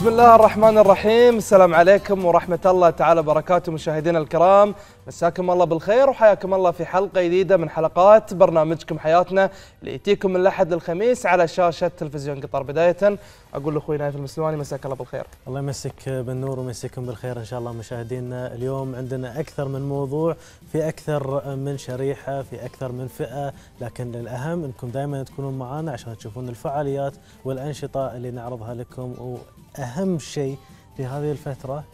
بسم الله الرحمن الرحيم السلام عليكم ورحمة الله تعالى وبركاته مشاهدينا الكرام مساكم الله بالخير وحياكم الله في حلقة جديدة من حلقات برنامجكم حياتنا اللي يأتيكم من الأحد للخميس على شاشة تلفزيون قطر بداية أقول لأخوي نايف المسلواني مساك الله بالخير الله يمسك بالنور ومسيكم بالخير إن شاء الله مشاهدينا اليوم عندنا أكثر من موضوع في أكثر من شريحة في أكثر من فئة لكن الأهم أنكم دائما تكونون معنا عشان تشوفون الفعاليات والأنشطة اللي نعرضها لكم اهم شيء في هذه الفتره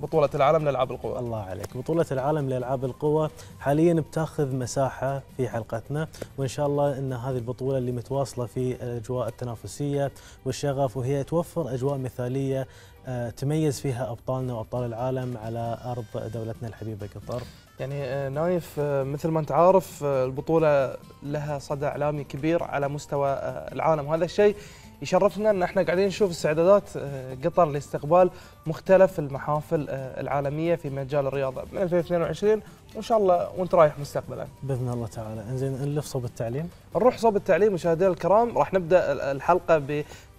بطولة العالم لألعاب القوى الله عليك بطولة العالم لألعاب القوى حاليا بتاخذ مساحة في حلقتنا وإن شاء الله أن هذه البطولة اللي متواصلة في الأجواء التنافسية والشغف وهي توفر أجواء مثالية آه، تميز فيها أبطالنا وأبطال العالم على أرض دولتنا الحبيبة قطر يعني آه، نايف آه، مثل ما أنت عارف البطولة لها صدى إعلامي كبير على مستوى العالم هذا الشيء يشرفنا ان احنا قاعدين نشوف استعدادات آه، قطر لاستقبال مختلف المحافل آه، العالميه في مجال الرياضه من 2022 وان شاء الله وانت رايح مستقبلا. باذن الله تعالى، انزين نلف صوب التعليم. نروح صوب التعليم مشاهدينا الكرام، راح نبدا الحلقه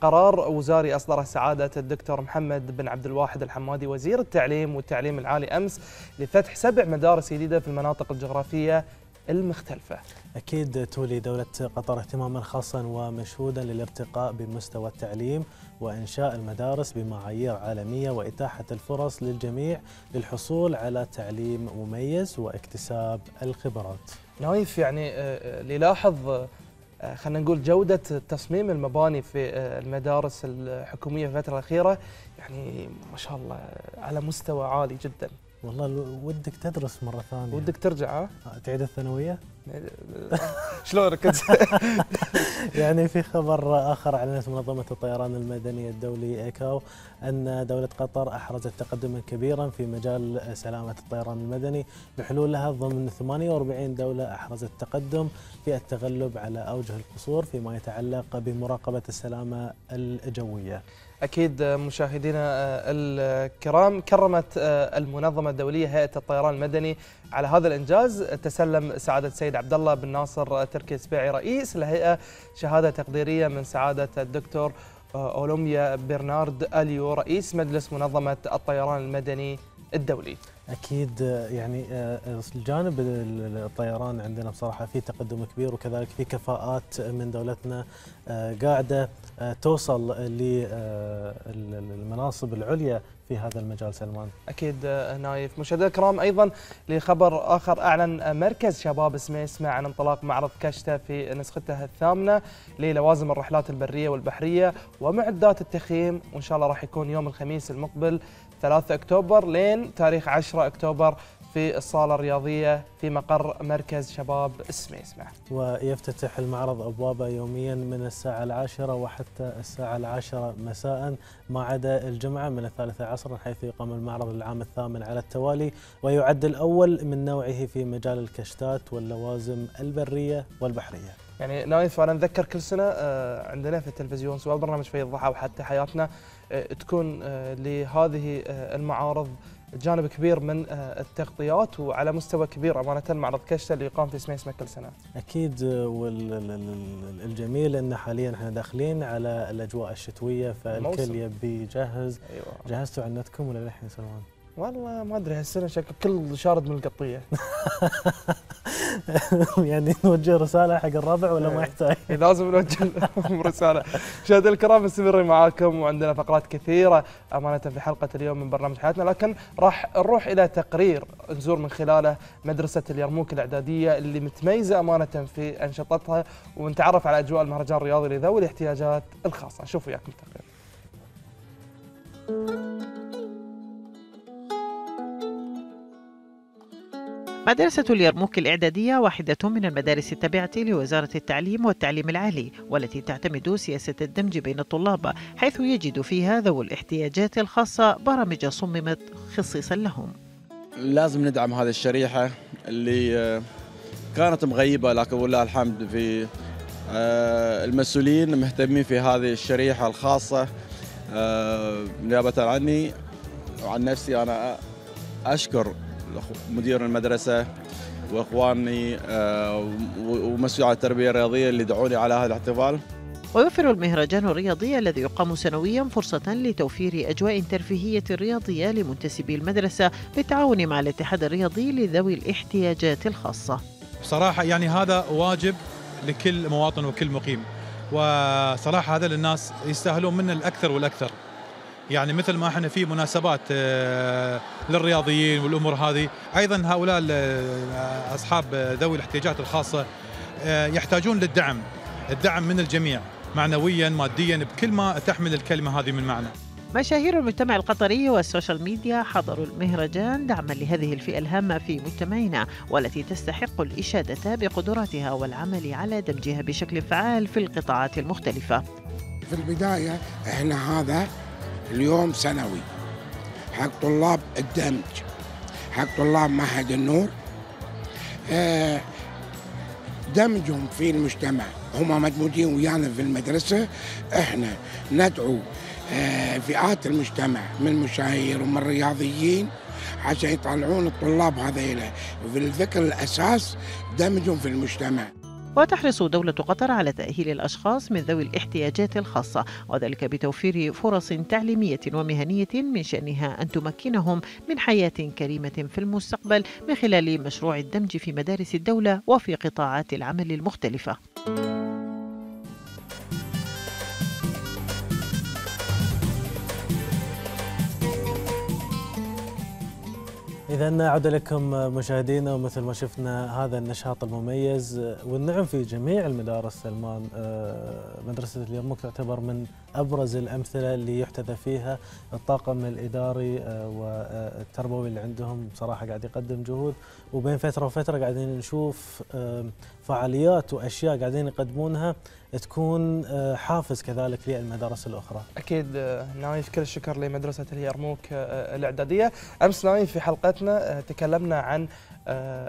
بقرار وزاري اصدره سعاده الدكتور محمد بن عبد الواحد الحمادي وزير التعليم والتعليم العالي امس لفتح سبع مدارس جديده في المناطق الجغرافيه المختلفة أكيد تولي دولة قطر اهتماما خاصا ومشهودا للارتقاء بمستوى التعليم وإنشاء المدارس بمعايير عالمية وإتاحة الفرص للجميع للحصول على تعليم مميز واكتساب الخبرات نايف يعني اللي آه، آه، يلاحظ آه، خلينا نقول جودة تصميم المباني في المدارس الحكومية في الفترة الأخيرة يعني ما شاء الله على مستوى عالي جداً والله ودك تدرس مره ثانيه ودك ترجع ها؟ آه، تعيد الثانويه؟ شلون ركزت؟ يعني في خبر اخر اعلنت منظمه الطيران المدني الدولي ايكاو ان دوله قطر احرزت تقدما كبيرا في مجال سلامه الطيران المدني بحلولها ضمن 48 دوله احرزت تقدم في التغلب على اوجه القصور فيما يتعلق بمراقبه السلامه الجويه. أكيد مشاهدينا آه، الكرام كرمت آه، المنظمة الدولية هيئة الطيران المدني على هذا الإنجاز تسلم سعادة السيد عبد الله بن ناصر آه، تركي السبيعي رئيس الهيئة شهادة تقديرية من سعادة الدكتور أولوميا برنارد أليو رئيس مجلس منظمة الطيران المدني الدولي اكيد يعني آه، آه، الجانب الطيران عندنا بصراحه في تقدم كبير وكذلك في كفاءات من دولتنا آه، قاعده توصل للمناصب العليا في هذا المجال سلمان اكيد نايف مشاهدينا الكرام ايضا لخبر اخر اعلن مركز شباب سميسمة عن انطلاق معرض كشته في نسخته الثامنه للوازم الرحلات البريه والبحريه ومعدات التخييم وان شاء الله راح يكون يوم الخميس المقبل 3 أكتوبر لين تاريخ 10 أكتوبر في الصالة الرياضية في مقر مركز شباب سميسمة ويفتتح المعرض أبوابه يوميا من الساعة العاشرة وحتى الساعة العاشرة مساء ما عدا الجمعة من الثالثة عصرا حيث يقام المعرض العام الثامن على التوالي ويعد الأول من نوعه في مجال الكشتات واللوازم البرية والبحرية يعني نايف أنا نذكر كل سنة آه، عندنا في التلفزيون سواء برنامج في الضحى وحتى حياتنا آه، تكون آه، لهذه آه، المعارض جانب كبير من التغطيات وعلى مستوى كبير امانه معرض كشته اللي يقام في سميسمه كل سنه. اكيد والجميل ان حاليا احنا داخلين على الاجواء الشتويه فالكل يبي يجهز أيوة. جهزتوا عندكم ولا للحين سلمان؟ والله ما ادري هالسنه شكل كل شارد من القطيه يعني نوجه رساله حق الرابع ولا ما إيه. يحتاج؟ إيه، لازم نوجه رساله. مشاهدينا الكرام مستمرين معاكم وعندنا فقرات كثيره امانه في حلقه اليوم من برنامج حياتنا لكن راح نروح الى تقرير نزور من خلاله مدرسه اليرموك الاعداديه اللي متميزه امانه في انشطتها ونتعرف على اجواء المهرجان الرياضي لذوي الاحتياجات الخاصه. نشوف وياكم التقرير. مدرسة اليرموك الإعدادية واحدة من المدارس التابعة لوزارة التعليم والتعليم العالي والتي تعتمد سياسة الدمج بين الطلاب حيث يجد فيها ذوي الاحتياجات الخاصة برامج صممت خصيصا لهم لازم ندعم هذه الشريحة اللي آه، كانت مغيبة لكن ولله الحمد في آه، المسؤولين مهتمين في هذه الشريحة الخاصة آه، نيابة عني وعن نفسي أنا أشكر مدير المدرسه واخواني آه، ومسؤول على التربيه الرياضيه اللي دعوني على هذا الاحتفال ويوفر المهرجان الرياضي الذي يقام سنويا فرصة لتوفير أجواء ترفيهية رياضية لمنتسبي المدرسة بالتعاون مع الاتحاد الرياضي لذوي الاحتياجات الخاصة بصراحة يعني هذا واجب لكل مواطن وكل مقيم وصراحة هذا للناس يستاهلون منه الأكثر والأكثر يعني مثل ما احنا في مناسبات آه، للرياضيين والامور هذه ايضا هؤلاء آه، اصحاب ذوي الاحتياجات الخاصه آه، يحتاجون للدعم الدعم من الجميع معنويا ماديا بكل ما تحمل الكلمه هذه من معنى مشاهير المجتمع القطري والسوشيال ميديا حضروا المهرجان دعما لهذه الفئة الهامة في مجتمعنا والتي تستحق الإشادة بقدراتها والعمل على دمجها بشكل فعال في القطاعات المختلفة في البداية احنا هذا اليوم سنوي حق طلاب الدمج حق طلاب معهد النور آه، دمجهم في المجتمع هم مدموجين ويانا في المدرسة احنا ندعو آه، فئات المجتمع من المشاهير ومن الرياضيين عشان يطلعون الطلاب هذيلا في الفكر الأساس دمجهم في المجتمع وتحرص دولة قطر على تأهيل الأشخاص من ذوي الاحتياجات الخاصة وذلك بتوفير فرص تعليمية ومهنية من شأنها أن تمكنهم من حياة كريمة في المستقبل من خلال مشروع الدمج في مدارس الدولة وفي قطاعات العمل المختلفة. إذا نعود لكم مشاهدينا ومثل ما شفنا هذا النشاط المميز والنعم في جميع المدارس سلمان آه، مدرسة اليرموك تعتبر من أبرز الأمثلة اللي يحتذى فيها الطاقم الإداري آه، والتربوي اللي عندهم بصراحة قاعد يقدم جهود وبين فترة وفترة قاعدين نشوف آه، فعاليات وأشياء قاعدين يقدمونها تكون آه، حافز كذلك للمدارس الاخرى. اكيد آه، نايف كل الشكر لمدرسه اليرموك آه، الاعداديه، امس نايف في حلقتنا تكلمنا عن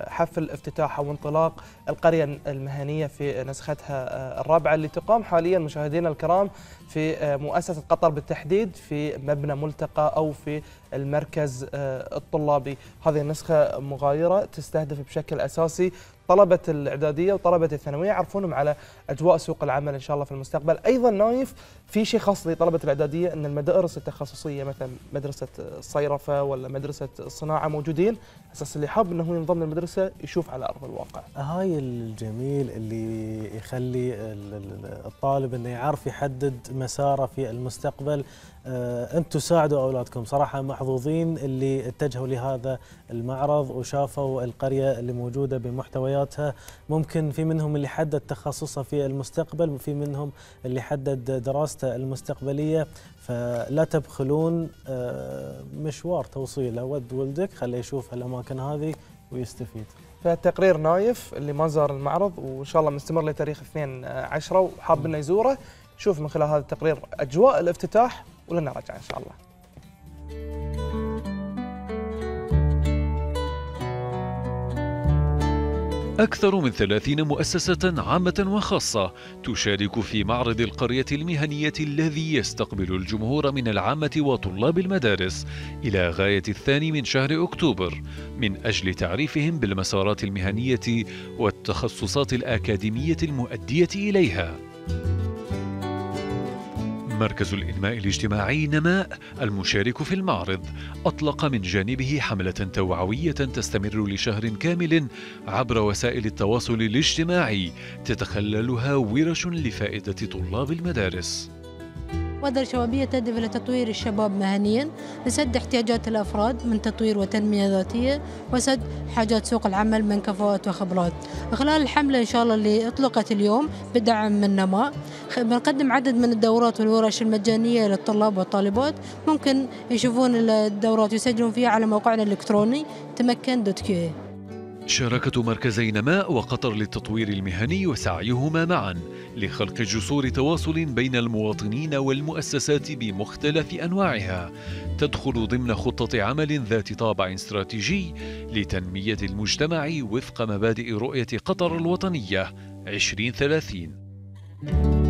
حفل افتتاح او انطلاق القريه المهنيه في نسختها الرابعه اللي تقام حاليا مشاهدينا الكرام في آه، مؤسسة قطر بالتحديد في مبنى ملتقى أو في المركز آه، الطلابي هذه النسخة مغايرة تستهدف بشكل أساسي طلبة الإعدادية وطلبة الثانوية يعرفونهم على أجواء سوق العمل إن شاء الله في المستقبل أيضا نايف في شيء خاص لطلبة الإعدادية أن المدارس التخصصية مثلا مدرسة الصيرفة ولا مدرسة الصناعة موجودين أساس اللي حاب أنه ينضم للمدرسة يشوف على أرض الواقع هاي الجميل اللي يخلي الطالب أنه يعرف يحدد مساره في المستقبل آه، أن تساعدوا أولادكم صراحة محظوظين اللي اتجهوا لهذا المعرض وشافوا القرية اللي موجودة بمحتوياتها ممكن في منهم اللي حدد تخصصه في المستقبل وفي منهم اللي حدد دراسته المستقبلية فلا تبخلون آه، مشوار توصيله ود ولدك خليه يشوف هالأماكن هذه ويستفيد فالتقرير نايف اللي ما زار المعرض وان شاء الله مستمر لتاريخ 2 10 وحاب انه يزوره شوف من خلال هذا التقرير أجواء الافتتاح ولنا رجعة إن شاء الله أكثر من ثلاثين مؤسسة عامة وخاصة تشارك في معرض القرية المهنية الذي يستقبل الجمهور من العامة وطلاب المدارس إلى غاية الثاني من شهر أكتوبر من أجل تعريفهم بالمسارات المهنية والتخصصات الأكاديمية المؤدية إليها. مركز الإنماء الاجتماعي نماء المشارك في المعرض أطلق من جانبه حملة توعوية تستمر لشهر كامل عبر وسائل التواصل الاجتماعي تتخللها ورش لفائدة طلاب المدارس وهذا شبابية تهدف إلى تطوير الشباب مهنيا لسد احتياجات الأفراد من تطوير وتنمية ذاتية وسد حاجات سوق العمل من كفاءات وخبرات خلال الحملة إن شاء الله اللي أطلقت اليوم بدعم من نماء بنقدم عدد من الدورات والورش المجانية للطلاب والطالبات ممكن يشوفون الدورات يسجلون فيها على موقعنا الإلكتروني تمكن دوت كيو إيه. شاركة مركزي نماء وقطر للتطوير المهني وسعيهما معا لخلق جسور تواصل بين المواطنين والمؤسسات بمختلف انواعها تدخل ضمن خطة عمل ذات طابع استراتيجي لتنمية المجتمع وفق مبادئ رؤية قطر الوطنية 2030.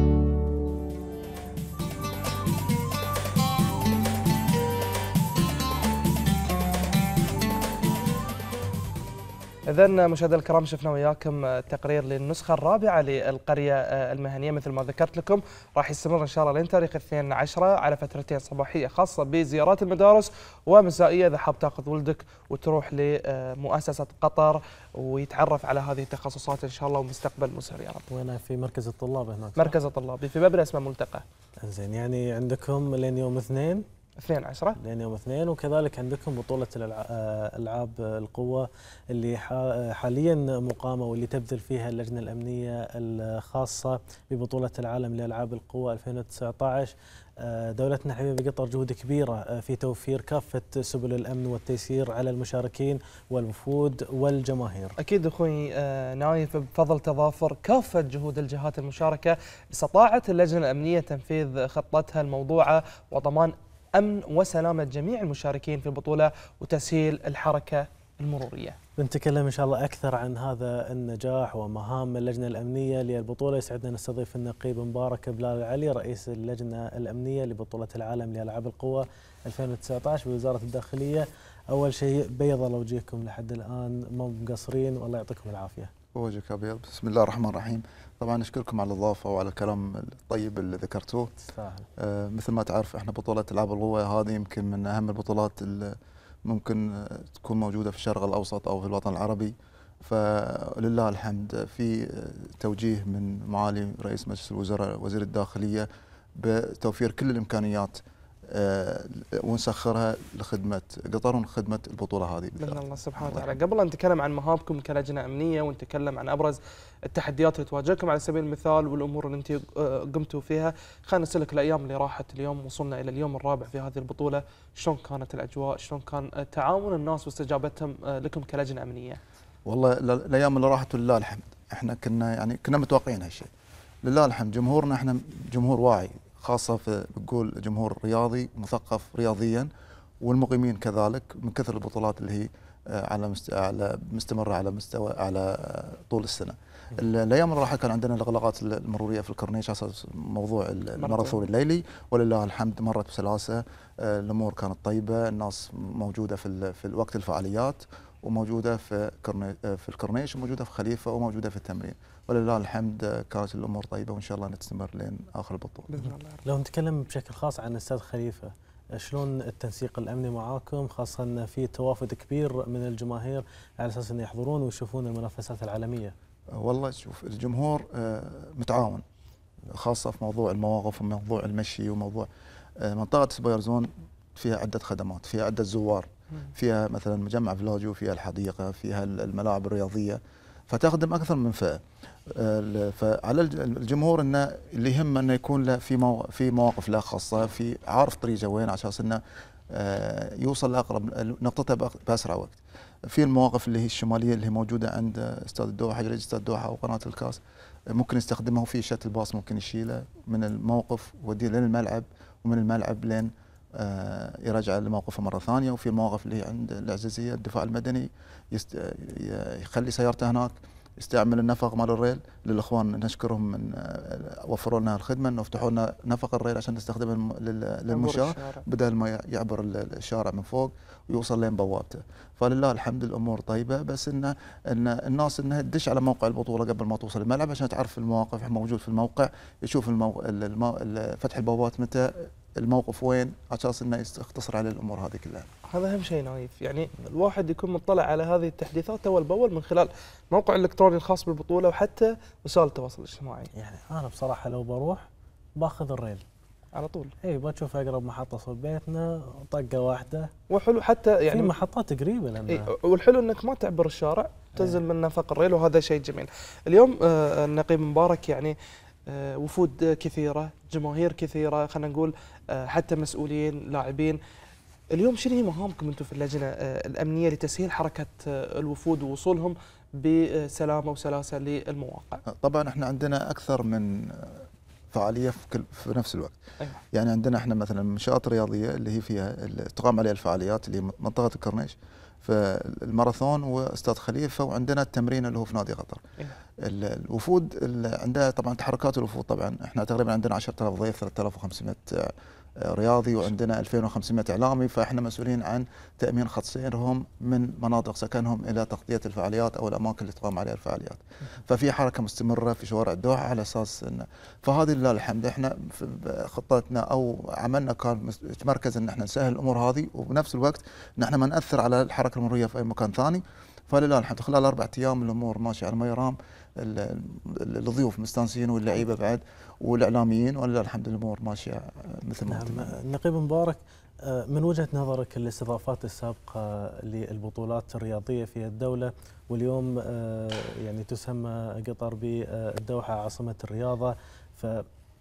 إذا مشاهدينا الكرام شفنا وياكم تقرير للنسخة الرابعة للقرية المهنية مثل ما ذكرت لكم راح يستمر إن شاء الله لين تاريخ 12 على فترتين صباحية خاصة بزيارات المدارس ومسائية إذا حاب تاخذ ولدك وتروح لمؤسسة قطر ويتعرف على هذه التخصصات إن شاء الله ومستقبل مسهر يا رب. وين في مركز الطلاب هناك؟ مركز الطلاب في مبنى اسمه ملتقى. زين يعني عندكم لين يوم اثنين 2 10 لين يوم اثنين وكذلك عندكم بطولة الألعاب القوة اللي حاليا مقامة واللي تبذل فيها اللجنة الأمنية الخاصة ببطولة العالم لألعاب القوة 2019 آه، دولتنا الحبيبة بقطر جهود كبيرة آه، في توفير كافة سبل الأمن والتيسير على المشاركين والوفود والجماهير أكيد أخوي آه، نايف بفضل تضافر كافة جهود الجهات المشاركة استطاعت اللجنة الأمنية تنفيذ خطتها الموضوعة وضمان أمن وسلامة جميع المشاركين في البطولة وتسهيل الحركة المرورية بنتكلم إن شاء الله أكثر عن هذا النجاح ومهام اللجنة الأمنية للبطولة يسعدنا نستضيف النقيب مبارك بلال العلي رئيس اللجنة الأمنية لبطولة العالم لألعاب القوى 2019 بوزارة الداخلية أول شيء بيض الله وجهكم لحد الآن مو مقصرين والله يعطيكم العافية وجهك ابيض بسم الله الرحمن الرحيم طبعا اشكركم على الاضافه وعلى الكلام الطيب اللي ذكرتوه تستاهل آه مثل ما تعرف احنا بطوله العاب القوه هذه يمكن من اهم البطولات اللي ممكن آه، تكون موجوده في الشرق الاوسط او في الوطن العربي فلله الحمد في آه، توجيه من معالي رئيس مجلس الوزراء وزير الداخليه بتوفير كل الامكانيات آه، ونسخرها لخدمه قطر ولخدمه البطوله هذه باذن الله سبحانه وتعالى قبل ان نتكلم عن مهامكم كلجنه امنيه ونتكلم عن ابرز التحديات اللي تواجهكم على سبيل المثال والامور اللي انت آه، قمتوا فيها خلينا نسالك الايام اللي راحت اليوم وصلنا الى اليوم الرابع في هذه البطوله شلون كانت الاجواء شلون كان تعاون الناس واستجابتهم آه، لكم كلجنه امنيه والله الايام اللي راحت لله الحمد احنا كنا يعني كنا متوقعين هالشيء لله الحمد جمهورنا احنا جمهور واعي خاصه في بقول جمهور رياضي مثقف رياضيا والمقيمين كذلك من كثر البطولات اللي هي آه، على على مستمره على مستوى على آه، طول السنه. الايام الراحه كان عندنا الاغلاقات المروريه في الكورنيش على موضوع الماراثون الليلي ولله الحمد مرت بسلاسه آه، الامور كانت طيبه الناس موجوده في في وقت الفعاليات وموجوده في في الكورنيش وموجوده في خليفه وموجوده في التمرين. ولله الحمد كانت الامور طيبه وان شاء الله نستمر لين اخر البطوله باذن الله نعم. لو نتكلم بشكل خاص عن الاستاذ خليفه شلون التنسيق الامني معاكم خاصه ان في توافد كبير من الجماهير على اساس انه يحضرون ويشوفون المنافسات العالميه أه، والله شوف الجمهور أه، متعاون خاصه في موضوع المواقف وموضوع المشي وموضوع أه، منطقه سباير زون فيها عده خدمات فيها عده زوار فيها مثلا مجمع فلاجو فيها الحديقه فيها الملاعب الرياضيه فتخدم اكثر من فئه آه، فعلى الجمهور انه اللي يهم انه يكون له في في مواقف له خاصه في عارف طريقه وين على اساس انه آه، يوصل لاقرب نقطته باسرع وقت. في المواقف اللي هي الشماليه اللي هي موجوده عند استاد الدوحه حجر استاد الدوحه وقناه الكاس آه، ممكن يستخدمها وفي شتل باص ممكن يشيله من الموقف وديه للملعب ومن الملعب لين آه، يراجع موقفه مره ثانيه وفي المواقف اللي هي عند العزيزيه الدفاع المدني يست... يخلي سيارته هناك يستعمل النفق مال الريل للاخوان نشكرهم من آه، وفروا لنا الخدمه انه فتحوا لنا نفق الريل عشان نستخدمه للمشاة بدل ما يعبر الشارع من فوق ويوصل لين بوابته فلله الحمد الامور طيبه بس ان ان الناس انها تدش على موقع البطوله قبل ما توصل الملعب عشان تعرف المواقف موجود في الموقع يشوف المو... فتح البوابات متى الموقف وين اساس انه يختصر على الامور هذه كلها. هذا اهم شيء نايف، يعني الواحد يكون مطلع على هذه التحديثات اول باول من خلال موقع الالكتروني الخاص بالبطوله وحتى وسائل التواصل الاجتماعي. يعني انا بصراحه لو بروح باخذ الريل. على طول اي بتشوف اقرب محطه صوب بيتنا طقه واحده وحلو حتى يعني في محطات قريبه لنا إيه والحلو انك ما تعبر الشارع تنزل إيه. من نفق الريل وهذا شيء جميل اليوم آه النقيب مبارك يعني آه، وفود كثيره جماهير كثيره خلينا نقول آه، حتى مسؤولين لاعبين اليوم شنو هي مهامكم انتم في اللجنه آه، الامنيه لتسهيل حركه الوفود ووصولهم بسلامه وسلاسه للمواقع؟ طبعا احنا عندنا اكثر من فعاليه في, كل في نفس الوقت. أيوة. يعني عندنا احنا مثلا منشات رياضيه اللي هي فيها تقام عليها الفعاليات اللي منطقه الكورنيش في الماراثون واستاذ خليفه وعندنا التمرين اللي هو في نادي قطر. إيه. الوفود عندها طبعا تحركات الوفود طبعا احنا تقريبا عندنا 10000 ضيف 3500 رياضي وعندنا 2500 اعلامي فاحنا مسؤولين عن تامين خط سيرهم من مناطق سكنهم الى تغطيه الفعاليات او الاماكن اللي تقام عليها الفعاليات. ففي حركه مستمره في شوارع الدوحه على اساس انه فهذه لله الحمد احنا خطتنا او عملنا كان يتمركز ان احنا نسهل الامور هذه وبنفس الوقت ان احنا ما ناثر على الحركه المروريه في اي مكان ثاني فلله الحمد خلال اربع ايام الامور ماشيه على ما يرام الضيوف مستانسين واللعيبه نعم. بعد والاعلاميين ولا الحمد لله الامور ماشيه آه، مثل ما نعم نقيب مبارك آه، من وجهه نظرك الاستضافات السابقه للبطولات الرياضيه في الدوله واليوم آه، يعني تسمى قطر بالدوحه عاصمه الرياضه ف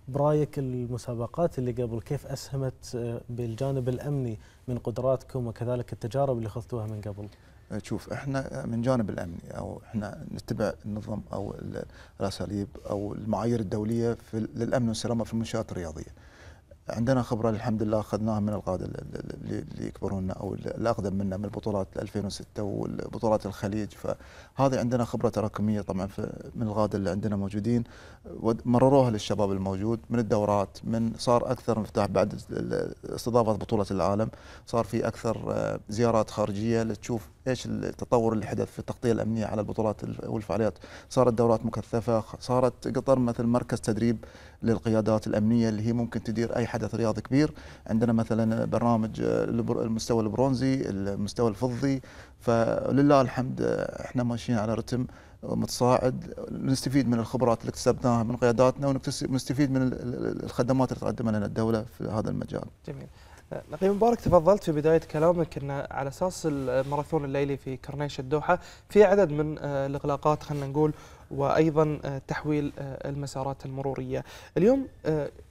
برايك المسابقات اللي قبل كيف اسهمت بالجانب الامني من قدراتكم وكذلك التجارب اللي خذتوها من قبل؟ آه، شوف احنا آه، من جانب الامني او احنا نتبع النظم او الاساليب او المعايير الدوليه في للامن والسلامه في المنشات الرياضيه. عندنا خبره الحمد لله اخذناها من القاده اللي يكبروننا او الاقدم منا من البطولات 2006 وبطولات الخليج هذه عندنا خبره تراكميه طبعا من الغاده اللي عندنا موجودين مرروها للشباب الموجود من الدورات من صار اكثر انفتاح بعد استضافه بطوله العالم صار في اكثر آه، زيارات خارجيه لتشوف ايش التطور اللي حدث في التغطيه الامنيه على البطولات والفعاليات صارت دورات مكثفه صارت قطر مثل مركز تدريب للقيادات الامنيه اللي هي ممكن تدير اي حدث رياضي كبير عندنا مثلا برنامج آه، المستوى البرونزي المستوى الفضي فلله الحمد احنا ماشيين على رتم متصاعد نستفيد من الخبرات اللي اكتسبناها من قياداتنا ونستفيد من الخدمات اللي تقدمها لنا الدوله في هذا المجال. جميل. أه، نقيب مبارك تفضلت في بدايه كلامك ان على اساس الماراثون الليلي في كورنيش الدوحه في عدد من أه، الاغلاقات خلينا نقول وايضا أه، تحويل المسارات المروريه. اليوم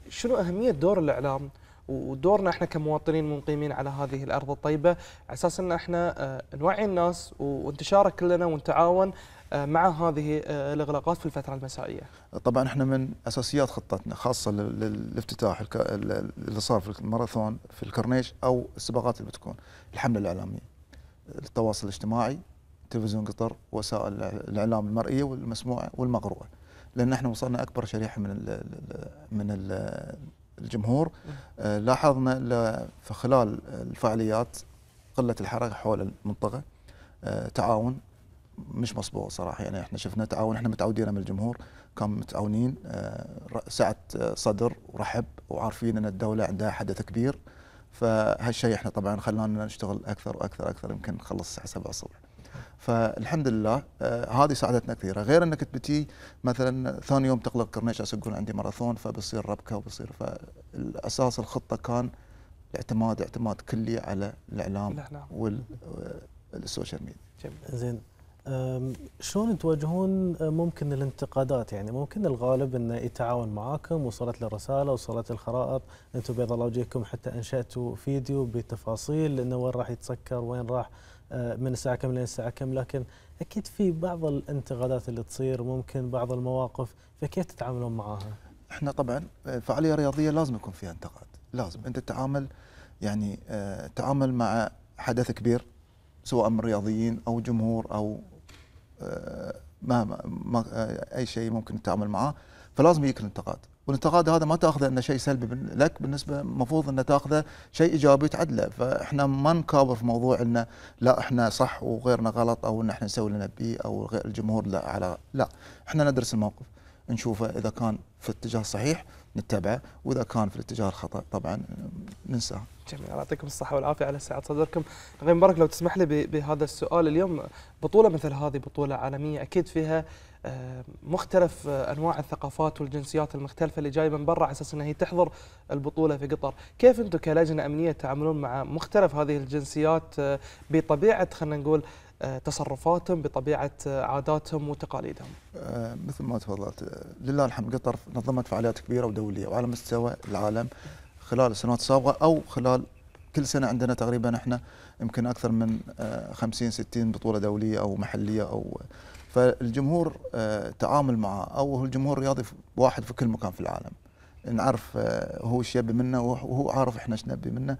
شنو اهميه دور الاعلام ودورنا احنا كمواطنين مقيمين على هذه الارض الطيبه على اساس ان احنا آه، نوعي الناس ونتشارك كلنا ونتعاون آه، مع هذه آه، الاغلاقات في الفتره المسائيه. طبعا احنا من اساسيات خطتنا خاصه للافتتاح اللي صار في الماراثون في الكورنيش او السباقات اللي بتكون الحمله الاعلاميه التواصل الاجتماعي تلفزيون قطر وسائل الاعلام المرئيه والمسموعه والمقروءه لان احنا وصلنا اكبر شريحه من الـ من الـ الجمهور آه، لاحظنا في خلال الفعاليات قله الحركه حول المنطقه آه، تعاون مش مسبوق صراحه يعني احنا شفنا تعاون احنا متعودين من الجمهور كان متعاونين آه، سعه صدر ورحب وعارفين ان الدوله عندها حدث كبير فهالشيء احنا طبعا خلانا نشتغل اكثر واكثر اكثر يمكن نخلص الساعه 7 الصبح فالحمد لله آه، هذه ساعدتنا كثيره غير انك تبتي مثلا ثاني يوم تقلق كورنيش يقول عندي ماراثون فبصير ربكه وبصير فالاساس الخطه كان اعتماد اعتماد كلي على الاعلام, الإعلام. والسوشيال آه، ميديا جميل زين شلون تواجهون آه، ممكن الانتقادات يعني ممكن الغالب انه يتعاون معاكم وصلت له رساله وصلت الخرائط انتم بيض الله وجهكم حتى انشاتوا فيديو بتفاصيل انه وين راح يتسكر وين راح آه، من الساعه كم لين الساعه كم لكن اكيد في بعض الانتقادات اللي تصير ممكن بعض المواقف فكيف تتعاملون معها؟ احنا طبعا آه، فعاليه رياضيه لازم يكون فيها انتقاد لازم انت تتعامل يعني آه، تعامل مع حدث كبير سواء من رياضيين او جمهور او مهما اي شيء ممكن تتعامل معاه فلازم يجيك الانتقاد والانتقاد هذا ما تاخذه انه شيء سلبي لك بالنسبه المفروض انه تاخذه شيء ايجابي تعدله فاحنا ما نكابر في موضوع انه لا احنا صح وغيرنا غلط او ان احنا نسوي لنا بي او الجمهور لا على لا احنا ندرس الموقف نشوفه اذا كان في اتجاه صحيح نتبعه واذا كان في الاتجاه الخطا طبعا ننساه. جميل الله يعطيكم الصحه والعافيه على سعه صدركم. غير مبارك لو تسمح لي بهذا السؤال اليوم بطوله مثل هذه بطوله عالميه اكيد فيها آه، مختلف آه، انواع الثقافات والجنسيات المختلفه اللي جايه من برا على اساس انها هي تحضر البطوله في قطر، كيف انتم كلجنه امنيه تتعاملون مع مختلف هذه الجنسيات آه، بطبيعه خلينا نقول تصرفاتهم بطبيعة عاداتهم وتقاليدهم آه، مثل ما تفضلت لله الحمد قطر نظمت فعاليات كبيرة ودولية وعلى مستوى العالم خلال السنوات السابقة أو خلال كل سنة عندنا تقريبا احنا يمكن أكثر من 50 آه، 60 بطولة دولية أو محلية أو فالجمهور آه، تعامل معه أو هو الجمهور الرياضي واحد في كل مكان في العالم نعرف هو ايش يبي منا وهو عارف احنا ايش نبي منه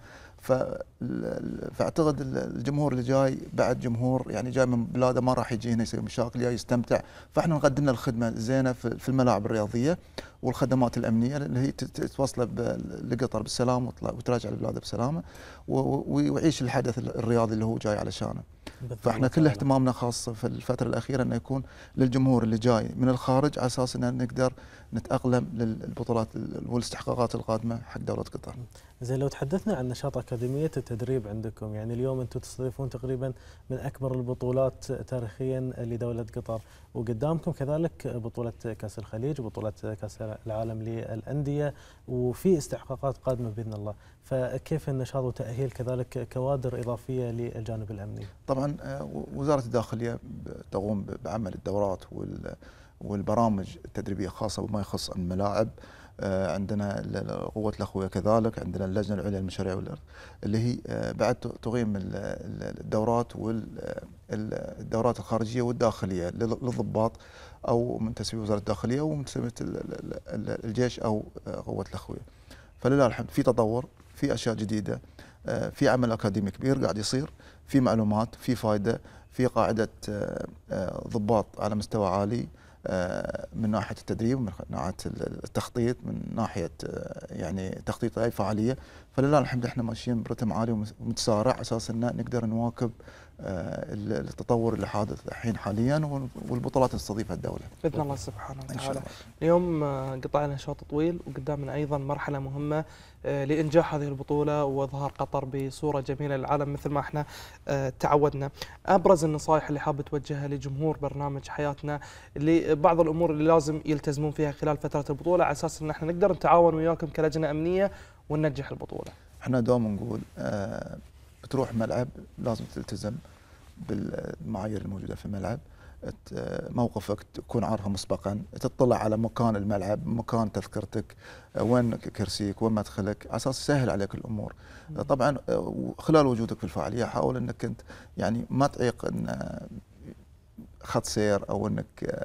فاعتقد الجمهور اللي جاي بعد جمهور يعني جاي من بلاده ما راح يجي هنا يسوي مشاكل جاي يستمتع فاحنا نقدم له الخدمه الزينه في الملاعب الرياضيه والخدمات الامنيه اللي هي توصله لقطر بالسلام وتراجع لبلاده بسلامه ويعيش الحدث الرياضي اللي هو جاي علشانه. فاحنا كل اهتمامنا خاص في الفتره الاخيره انه يكون للجمهور اللي جاي من الخارج على اساس ان نقدر نتاقلم للبطولات والاستحقاقات القادمه حق دوله قطر. زين لو تحدثنا عن نشاط اكاديميه التدريب عندكم يعني اليوم انتم تستضيفون تقريبا من اكبر البطولات تاريخيا لدوله قطر وقدامكم كذلك بطوله كاس الخليج وبطوله كاس العالم للانديه وفي استحقاقات قادمه باذن الله فكيف النشاط وتاهيل كذلك كوادر اضافيه للجانب الامني طبعا آه، وزاره الداخليه تقوم بعمل الدورات وال والبرامج التدريبيه خاصه بما يخص الملاعب آه، عندنا قوه الاخوه كذلك عندنا اللجنه العليا للمشاريع اللي هي آه، بعد تقيم الدورات والدورات الخارجيه والداخليه للضباط او من تسبيب وزاره الداخليه ومن تسبيب الجيش او آه، قوه الاخوه فلله الحمد في تطور في اشياء جديده في عمل اكاديمي كبير قاعد يصير في معلومات في فائده في قاعده ضباط على مستوى عالي آه، من ناحيه التدريب من ناحيه التخطيط من ناحيه آه، يعني تخطيط اي فعاليه فلله الحمد احنا ماشيين برتم عالي ومتسارع اساس ان نقدر نواكب آه، التطور اللي حادث الحين حاليا والبطولات اللي تستضيفها الدوله. باذن الله سبحانه وتعالى. الله. اليوم آه، قطعنا نشاط طويل وقدامنا ايضا مرحله مهمه آه، لانجاح هذه البطوله واظهار قطر بصوره جميله للعالم مثل ما احنا تعودنا. ابرز النصائح اللي حاب توجهها لجمهور برنامج حياتنا لبعض الامور اللي لازم يلتزمون فيها خلال فتره البطوله على اساس ان احنا نقدر نتعاون وياكم كلجنه امنيه وننجح البطوله. احنا دوم نقول آه تروح ملعب لازم تلتزم بالمعايير الموجوده في الملعب موقفك تكون عارفه مسبقا تطلع على مكان الملعب مكان تذكرتك وين كرسيك وين مدخلك على اساس يسهل عليك الامور طبعا خلال وجودك في الفعاليه حاول انك انت يعني ما تعيق ان خط سير او انك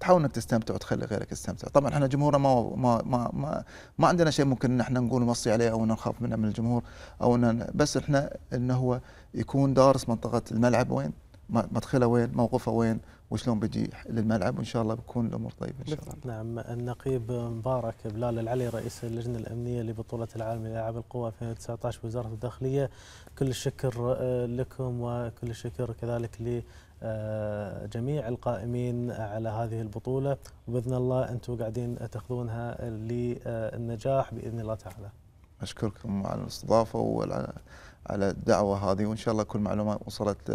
تحاول انك تستمتع وتخلي غيرك يستمتع طبعا احنا جمهورنا ما ما ما ما, ما عندنا شيء ممكن ان احنا نقول نوصي عليه او نخاف منه من الجمهور او ان بس احنا انه هو يكون دارس منطقه الملعب وين مدخله وين موقفه وين وشلون بيجي للملعب وان شاء الله بتكون الامور طيبه ان شاء الله. نعم النقيب مبارك بلال العلي رئيس اللجنه الامنيه لبطوله العالم لالعاب القوى 2019 بوزاره الداخليه كل الشكر آه، لكم وكل الشكر كذلك آه، جميع القائمين على هذه البطولة وبإذن الله أنتم قاعدين تأخذونها للنجاح بإذن الله تعالى أشكركم على الاستضافة وعلى على الدعوة هذه وإن شاء الله كل معلومة وصلت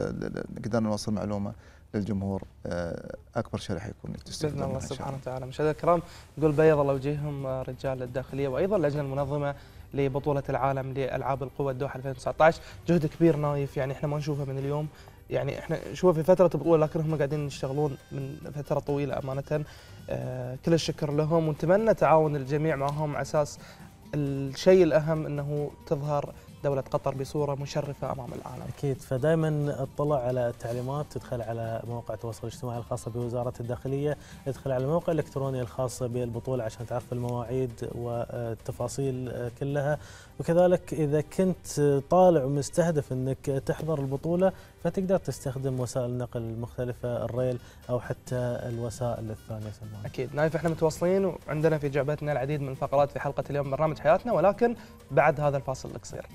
قدرنا نوصل معلومة للجمهور آه، اكبر شرح يكون باذن الله سبحانه وتعالى مشاهدة الكرام نقول بيض الله وجيههم آه، رجال الداخليه وايضا اللجنه المنظمه لبطوله العالم لالعاب القوى الدوحه 2019 جهد كبير نايف يعني احنا ما نشوفه من اليوم يعني احنا شوف في فتره بطوله لكن هم قاعدين يشتغلون من فتره طويله امانه آه كل الشكر لهم ونتمنى تعاون الجميع معهم على اساس الشيء الاهم انه تظهر دولة قطر بصورة مشرفة أمام العالم. أكيد فدائما اطلع على التعليمات تدخل على مواقع التواصل الاجتماعي الخاصة بوزارة الداخلية، ادخل على الموقع الإلكتروني الخاص بالبطولة عشان تعرف المواعيد والتفاصيل كلها وكذلك إذا كنت طالع ومستهدف أنك تحضر البطولة فتقدر تستخدم وسائل النقل المختلفة الريل أو حتى الوسائل الثانية سمان. أكيد نايف احنا متواصلين وعندنا في جعبتنا العديد من الفقرات في حلقة اليوم برنامج حياتنا ولكن بعد هذا الفاصل القصير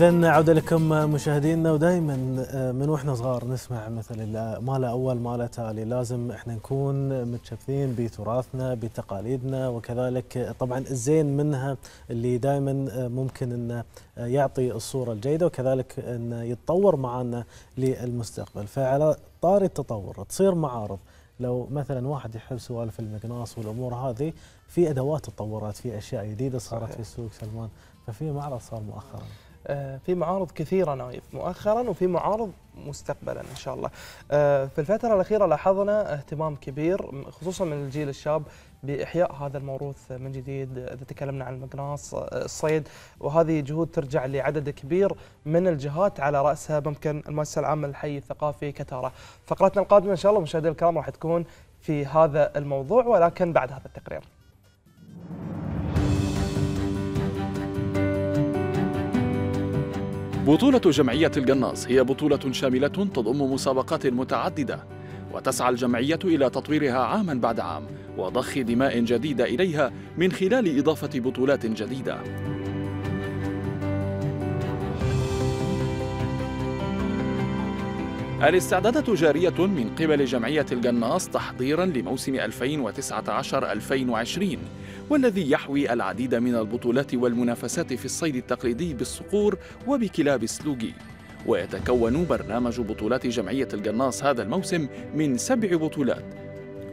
إذا عودة لكم مشاهدينا ودائما آه، من واحنا صغار نسمع مثل ما لا أول ما لا تالي لازم احنا نكون متشبثين بتراثنا بتقاليدنا وكذلك طبعا الزين منها اللي دائما آه، ممكن انه آه، يعطي الصورة الجيدة وكذلك انه يتطور معنا للمستقبل فعلى طاري التطور تصير معارض لو مثلا واحد يحب سوالف المقناص والامور هذه في ادوات تطورت في اشياء جديده صارت في السوق سلمان ففي معرض صار مؤخرا آه، في معارض كثيره نايف مؤخرا وفي معارض مستقبلا ان شاء الله. آه، في الفتره الاخيره لاحظنا اهتمام كبير خصوصا من الجيل الشاب باحياء هذا الموروث من جديد اذا تكلمنا عن المقناص آه، الصيد وهذه جهود ترجع لعدد كبير من الجهات على راسها ممكن المؤسسه العامه للحي الثقافي كتاره. فقرتنا القادمه ان شاء الله مشاهدينا الكرام راح تكون في هذا الموضوع ولكن بعد هذا التقرير. بطولة جمعية القناص هي بطولة شاملة تضم مسابقات متعددة وتسعى الجمعية إلى تطويرها عاما بعد عام وضخ دماء جديدة إليها من خلال إضافة بطولات جديدة الاستعدادات جارية من قبل جمعية القناص تحضيرا لموسم 2019-2020 والذي يحوي العديد من البطولات والمنافسات في الصيد التقليدي بالصقور وبكلاب السلوجي ويتكون برنامج بطولات جمعية الجناص هذا الموسم من سبع بطولات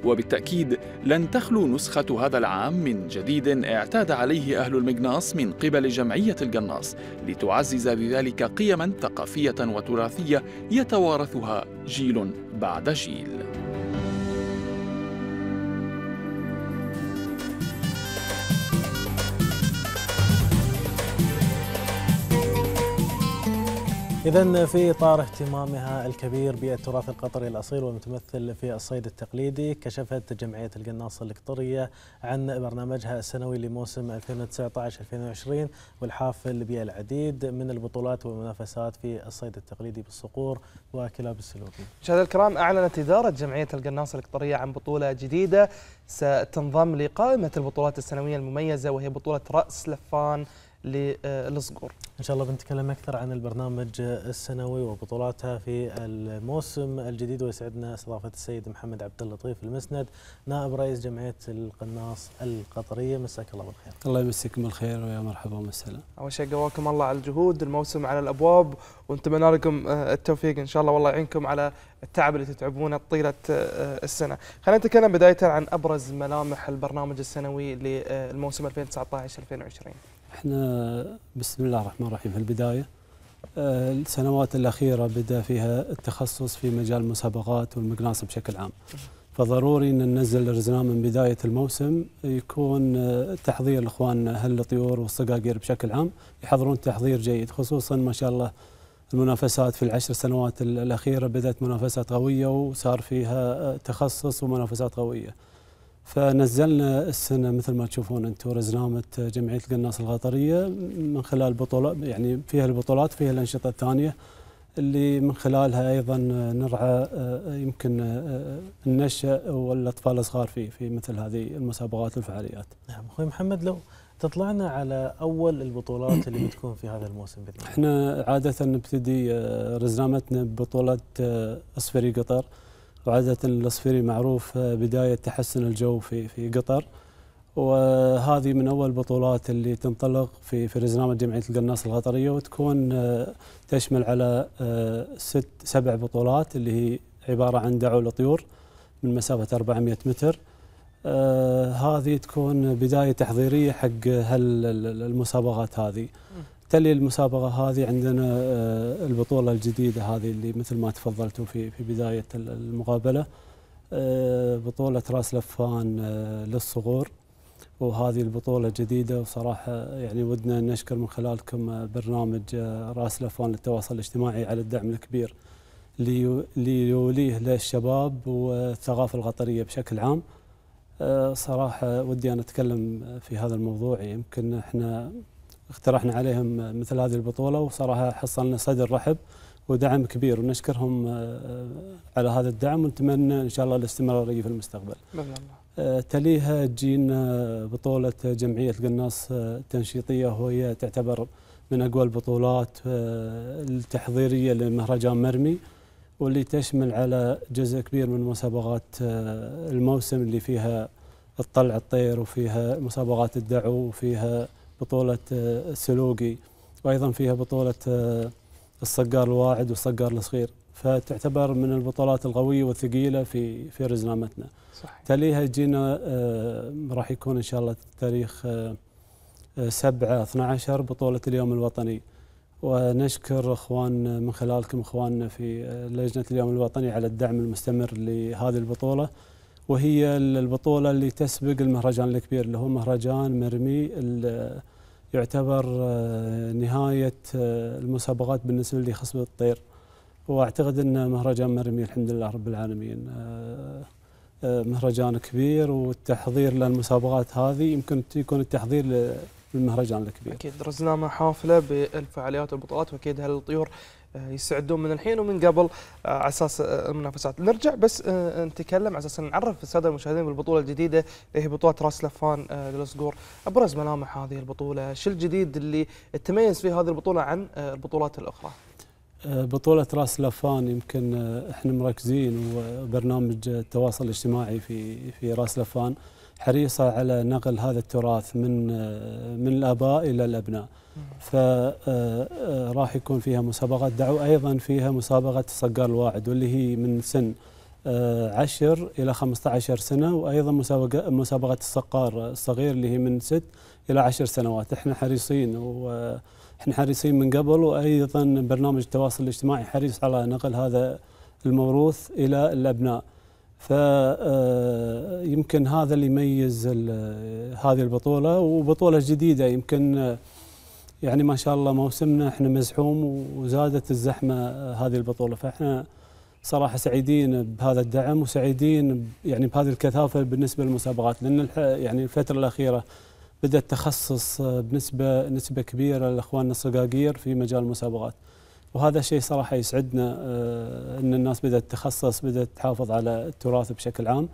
وبالتأكيد لن تخلو نسخة هذا العام من جديد اعتاد عليه أهل المجناص من قبل جمعية القناص لتعزز بذلك قيما ثقافية وتراثية يتوارثها جيل بعد جيل إذا في إطار اهتمامها الكبير بالتراث القطري الأصيل والمتمثل في الصيد التقليدي كشفت جمعية القناصة القطرية عن برنامجها السنوي لموسم 2019-2020 والحافل بالعديد من البطولات والمنافسات في الصيد التقليدي بالصقور وكلاب السلوكي. مشاهدينا الكرام أعلنت إدارة جمعية القناصة القطرية عن بطولة جديدة ستنضم لقائمة البطولات السنوية المميزة وهي بطولة رأس لفان للصقور ان شاء الله بنتكلم اكثر عن البرنامج السنوي وبطولاتها في الموسم الجديد ويسعدنا استضافه السيد محمد عبد اللطيف المسند نائب رئيس جمعيه القناص القطريه مساك الله بالخير. الله يمسيكم بالخير ويا مرحبا ومسهلا. اول شيء قواكم الله على الجهود الموسم على الابواب ونتمنى لكم آه، التوفيق ان شاء الله والله يعينكم على التعب اللي تتعبونه طيله آه، السنه. خلينا نتكلم بدايه عن ابرز ملامح البرنامج السنوي للموسم 2019 2020. احنا بسم الله الرحمن الرحيم في البدايه آه، السنوات الاخيره بدا فيها التخصص في مجال المسابقات والمقناص بشكل عام فضروري ان ننزل الرزنه من بدايه الموسم يكون آه، تحضير لاخواننا اهل الطيور والصقاقير بشكل عام يحضرون تحضير جيد خصوصا ما شاء الله المنافسات في العشر سنوات الاخيره بدات منافسات قويه وصار فيها آه، تخصص ومنافسات قويه. فنزلنا السنه مثل ما تشوفون انتم رزنامه جمعيه القناص القطريه من خلال بطولات يعني فيها البطولات فيها الانشطه الثانيه اللي من خلالها ايضا نرعى آه، يمكن آه، آه، النشا والاطفال الصغار في في مثل هذه المسابقات والفعاليات. نعم اخوي محمد لو تطلعنا على اول البطولات اللي بتكون في هذا الموسم باذن احنا عاده نبتدي رزنامتنا ببطوله اصفري قطر وعادة الأصفيري معروف آه، بداية تحسن الجو في في قطر وهذه من اول البطولات اللي تنطلق في في رزنامة جمعيه القناص القطريه وتكون آه، تشمل على آه، ست سبع بطولات اللي هي عباره عن دعو للطيور من مسافه 400 متر هذه تكون بدايه تحضيريه حق هالمسابقات هذه تلي المسابقه هذه عندنا آه، البطوله الجديده هذه اللي مثل ما تفضلتوا في في بدايه المقابله آه، بطوله راس لفان آه، للصغور وهذه البطوله جديده وصراحه يعني ودنا نشكر من خلالكم برنامج راس لفان للتواصل الاجتماعي على الدعم الكبير اللي يوليه للشباب والثقافه القطريه بشكل عام. صراحه ودي انا اتكلم في هذا الموضوع يمكن احنا اقترحنا عليهم مثل هذه البطوله وصراحه حصلنا صدر رحب ودعم كبير ونشكرهم آه، آه، على هذا الدعم ونتمنى ان شاء الله الاستمراريه في المستقبل. الله. آه، تليها تجينا بطوله جمعيه القناص التنشيطيه وهي تعتبر من اقوى البطولات التحضيريه لمهرجان مرمي واللي تشمل على جزء كبير من مسابقات الموسم اللي فيها الطلع الطير وفيها مسابقات الدعو وفيها بطولة السلوقي آه، وأيضا فيها بطولة آه، الصقار الواعد والصقار الصغير فتعتبر من البطولات القوية والثقيلة في في رزنامتنا صحيح. تليها جينا آه، راح يكون إن شاء الله تاريخ 7 12 بطولة اليوم الوطني ونشكر اخوان من خلالكم اخواننا في لجنه اليوم الوطني على الدعم المستمر لهذه البطوله وهي البطولة اللي تسبق المهرجان الكبير اللي هو مهرجان مرمي يعتبر آه، نهاية آه، المسابقات بالنسبة لي الطير واعتقد ان مهرجان مرمي الحمد لله رب العالمين آه، مهرجان كبير والتحضير للمسابقات هذه يمكن يكون التحضير للمهرجان الكبير. اكيد رزنامه حافله بالفعاليات والبطولات واكيد هالطيور آه، يستعدون من الحين ومن قبل آه، على اساس آه، المنافسات نرجع بس نتكلم على اساس نعرف الساده المشاهدين بالبطوله الجديده اللي هي بطوله راس لفان للصقور ابرز ملامح هذه البطوله شو الجديد اللي تميز فيه هذه البطوله عن البطولات الاخرى بطولة راس لفان يمكن احنا مركزين وبرنامج التواصل الاجتماعي في في راس لفان حريصة على نقل هذا التراث من من الآباء إلى الأبناء فراح آه، آه، يكون فيها مسابقات دعوة أيضا فيها مسابقة صقار الواعد واللي هي من سن 10 آه، إلى 15 سنة وأيضا مسابقة مسابقة الصقار الصغير اللي هي من 6 إلى 10 سنوات احنا حريصين و احنا حريصين من قبل وايضا برنامج التواصل الاجتماعي حريص على نقل هذا الموروث الى الابناء. فيمكن آه، هذا اللي يميز آه، هذه البطوله وبطوله جديده يمكن آه، يعني ما شاء الله موسمنا احنا مزحوم وزادت الزحمه هذه البطوله فاحنا صراحه سعيدين بهذا الدعم وسعيدين يعني بهذه الكثافه بالنسبه للمسابقات لان يعني الفتره الاخيره بدات تخصص بنسبه نسبه كبيره لاخواننا الصقاقير في مجال المسابقات. وهذا شيء صراحه يسعدنا آه، ان الناس بدات تخصص بدات تحافظ على التراث بشكل عام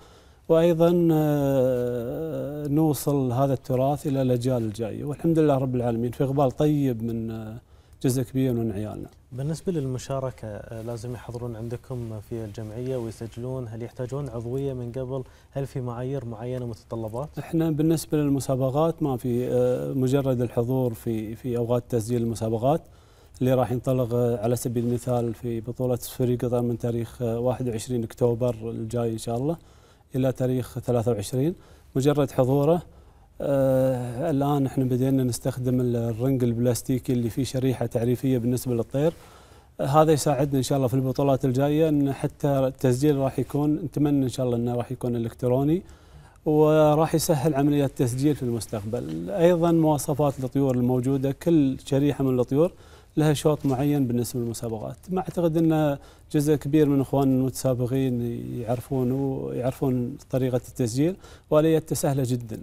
وايضا آه، نوصل هذا التراث الى الاجيال الجايه والحمد لله رب العالمين في اقبال طيب من آه، جزء كبير من عيالنا. بالنسبه للمشاركه لازم يحضرون عندكم في الجمعيه ويسجلون هل يحتاجون عضويه من قبل؟ هل في معايير معينه متطلبات؟ احنا بالنسبه للمسابقات ما في مجرد الحضور في في اوقات تسجيل المسابقات اللي راح ينطلق آه، على سبيل المثال في بطولة فريق قطر من تاريخ 21 آه، أكتوبر الجاي إن شاء الله إلى تاريخ 23 مجرد حضوره آه الآن احنا بدينا نستخدم الرنج البلاستيكي اللي فيه شريحة تعريفية بالنسبة للطير آه، هذا يساعدنا إن شاء الله في البطولات الجاية أن حتى التسجيل راح يكون نتمنى إن شاء الله أنه راح يكون إلكتروني وراح يسهل عملية التسجيل في المستقبل أيضا مواصفات الطيور الموجودة كل شريحة من الطيور لها شوط معين بالنسبه للمسابقات، ما اعتقد ان جزء كبير من اخواننا المتسابقين يعرفون ويعرفون طريقه التسجيل واليتها سهله جدا.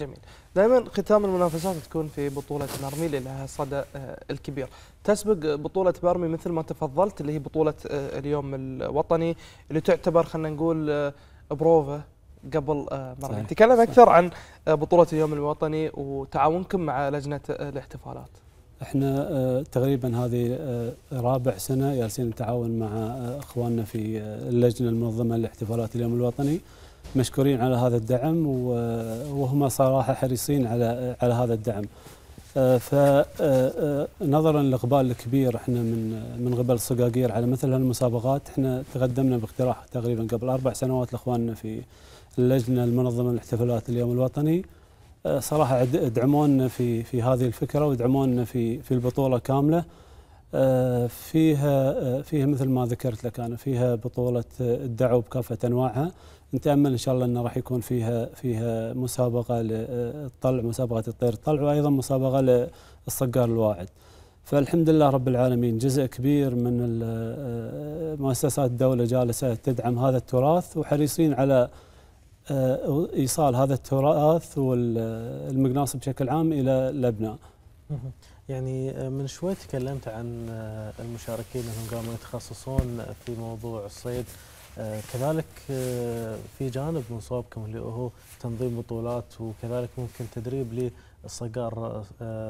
جميل، دائما ختام المنافسات تكون في بطوله مرمي اللي لها صدى آه، الكبير، تسبق بطوله مرمي مثل ما تفضلت اللي هي بطوله آه، اليوم الوطني اللي تعتبر خلينا نقول آه، بروفه قبل مرمي، تكلم اكثر عن بطوله اليوم الوطني وتعاونكم مع لجنه الاحتفالات. احنا آه، تقريبا هذه آه، رابع سنه جالسين نتعاون مع آه، اخواننا في اللجنه المنظمه لاحتفالات اليوم الوطني مشكورين على هذا الدعم وهم صراحه حريصين على على هذا الدعم. فنظرا للاقبال الكبير احنا من من قبل الصقاقير على مثل هالمسابقات احنا تقدمنا باقتراح تقريبا قبل اربع سنوات لاخواننا في اللجنه المنظمه لاحتفالات اليوم الوطني آه، صراحه دعمونا في في هذه الفكره ودعمونا في في البطوله كامله آه، فيها آه، فيها مثل ما ذكرت لك انا فيها بطوله الدعوه بكافه انواعها نتامل ان شاء الله انه راح يكون فيها فيها مسابقه للطلع مسابقه الطير الطلع وايضا مسابقه للصقار الواعد. فالحمد لله رب العالمين جزء كبير من مؤسسات الدوله جالسه تدعم هذا التراث وحريصين على آه، ايصال هذا التراث والمقناص بشكل عام الى لبنان. يعني آه، من شوي تكلمت عن آه، المشاركين انهم قاموا يتخصصون في موضوع الصيد كذلك في جانب من صوبكم اللي هو تنظيم بطولات وكذلك ممكن تدريب للصقار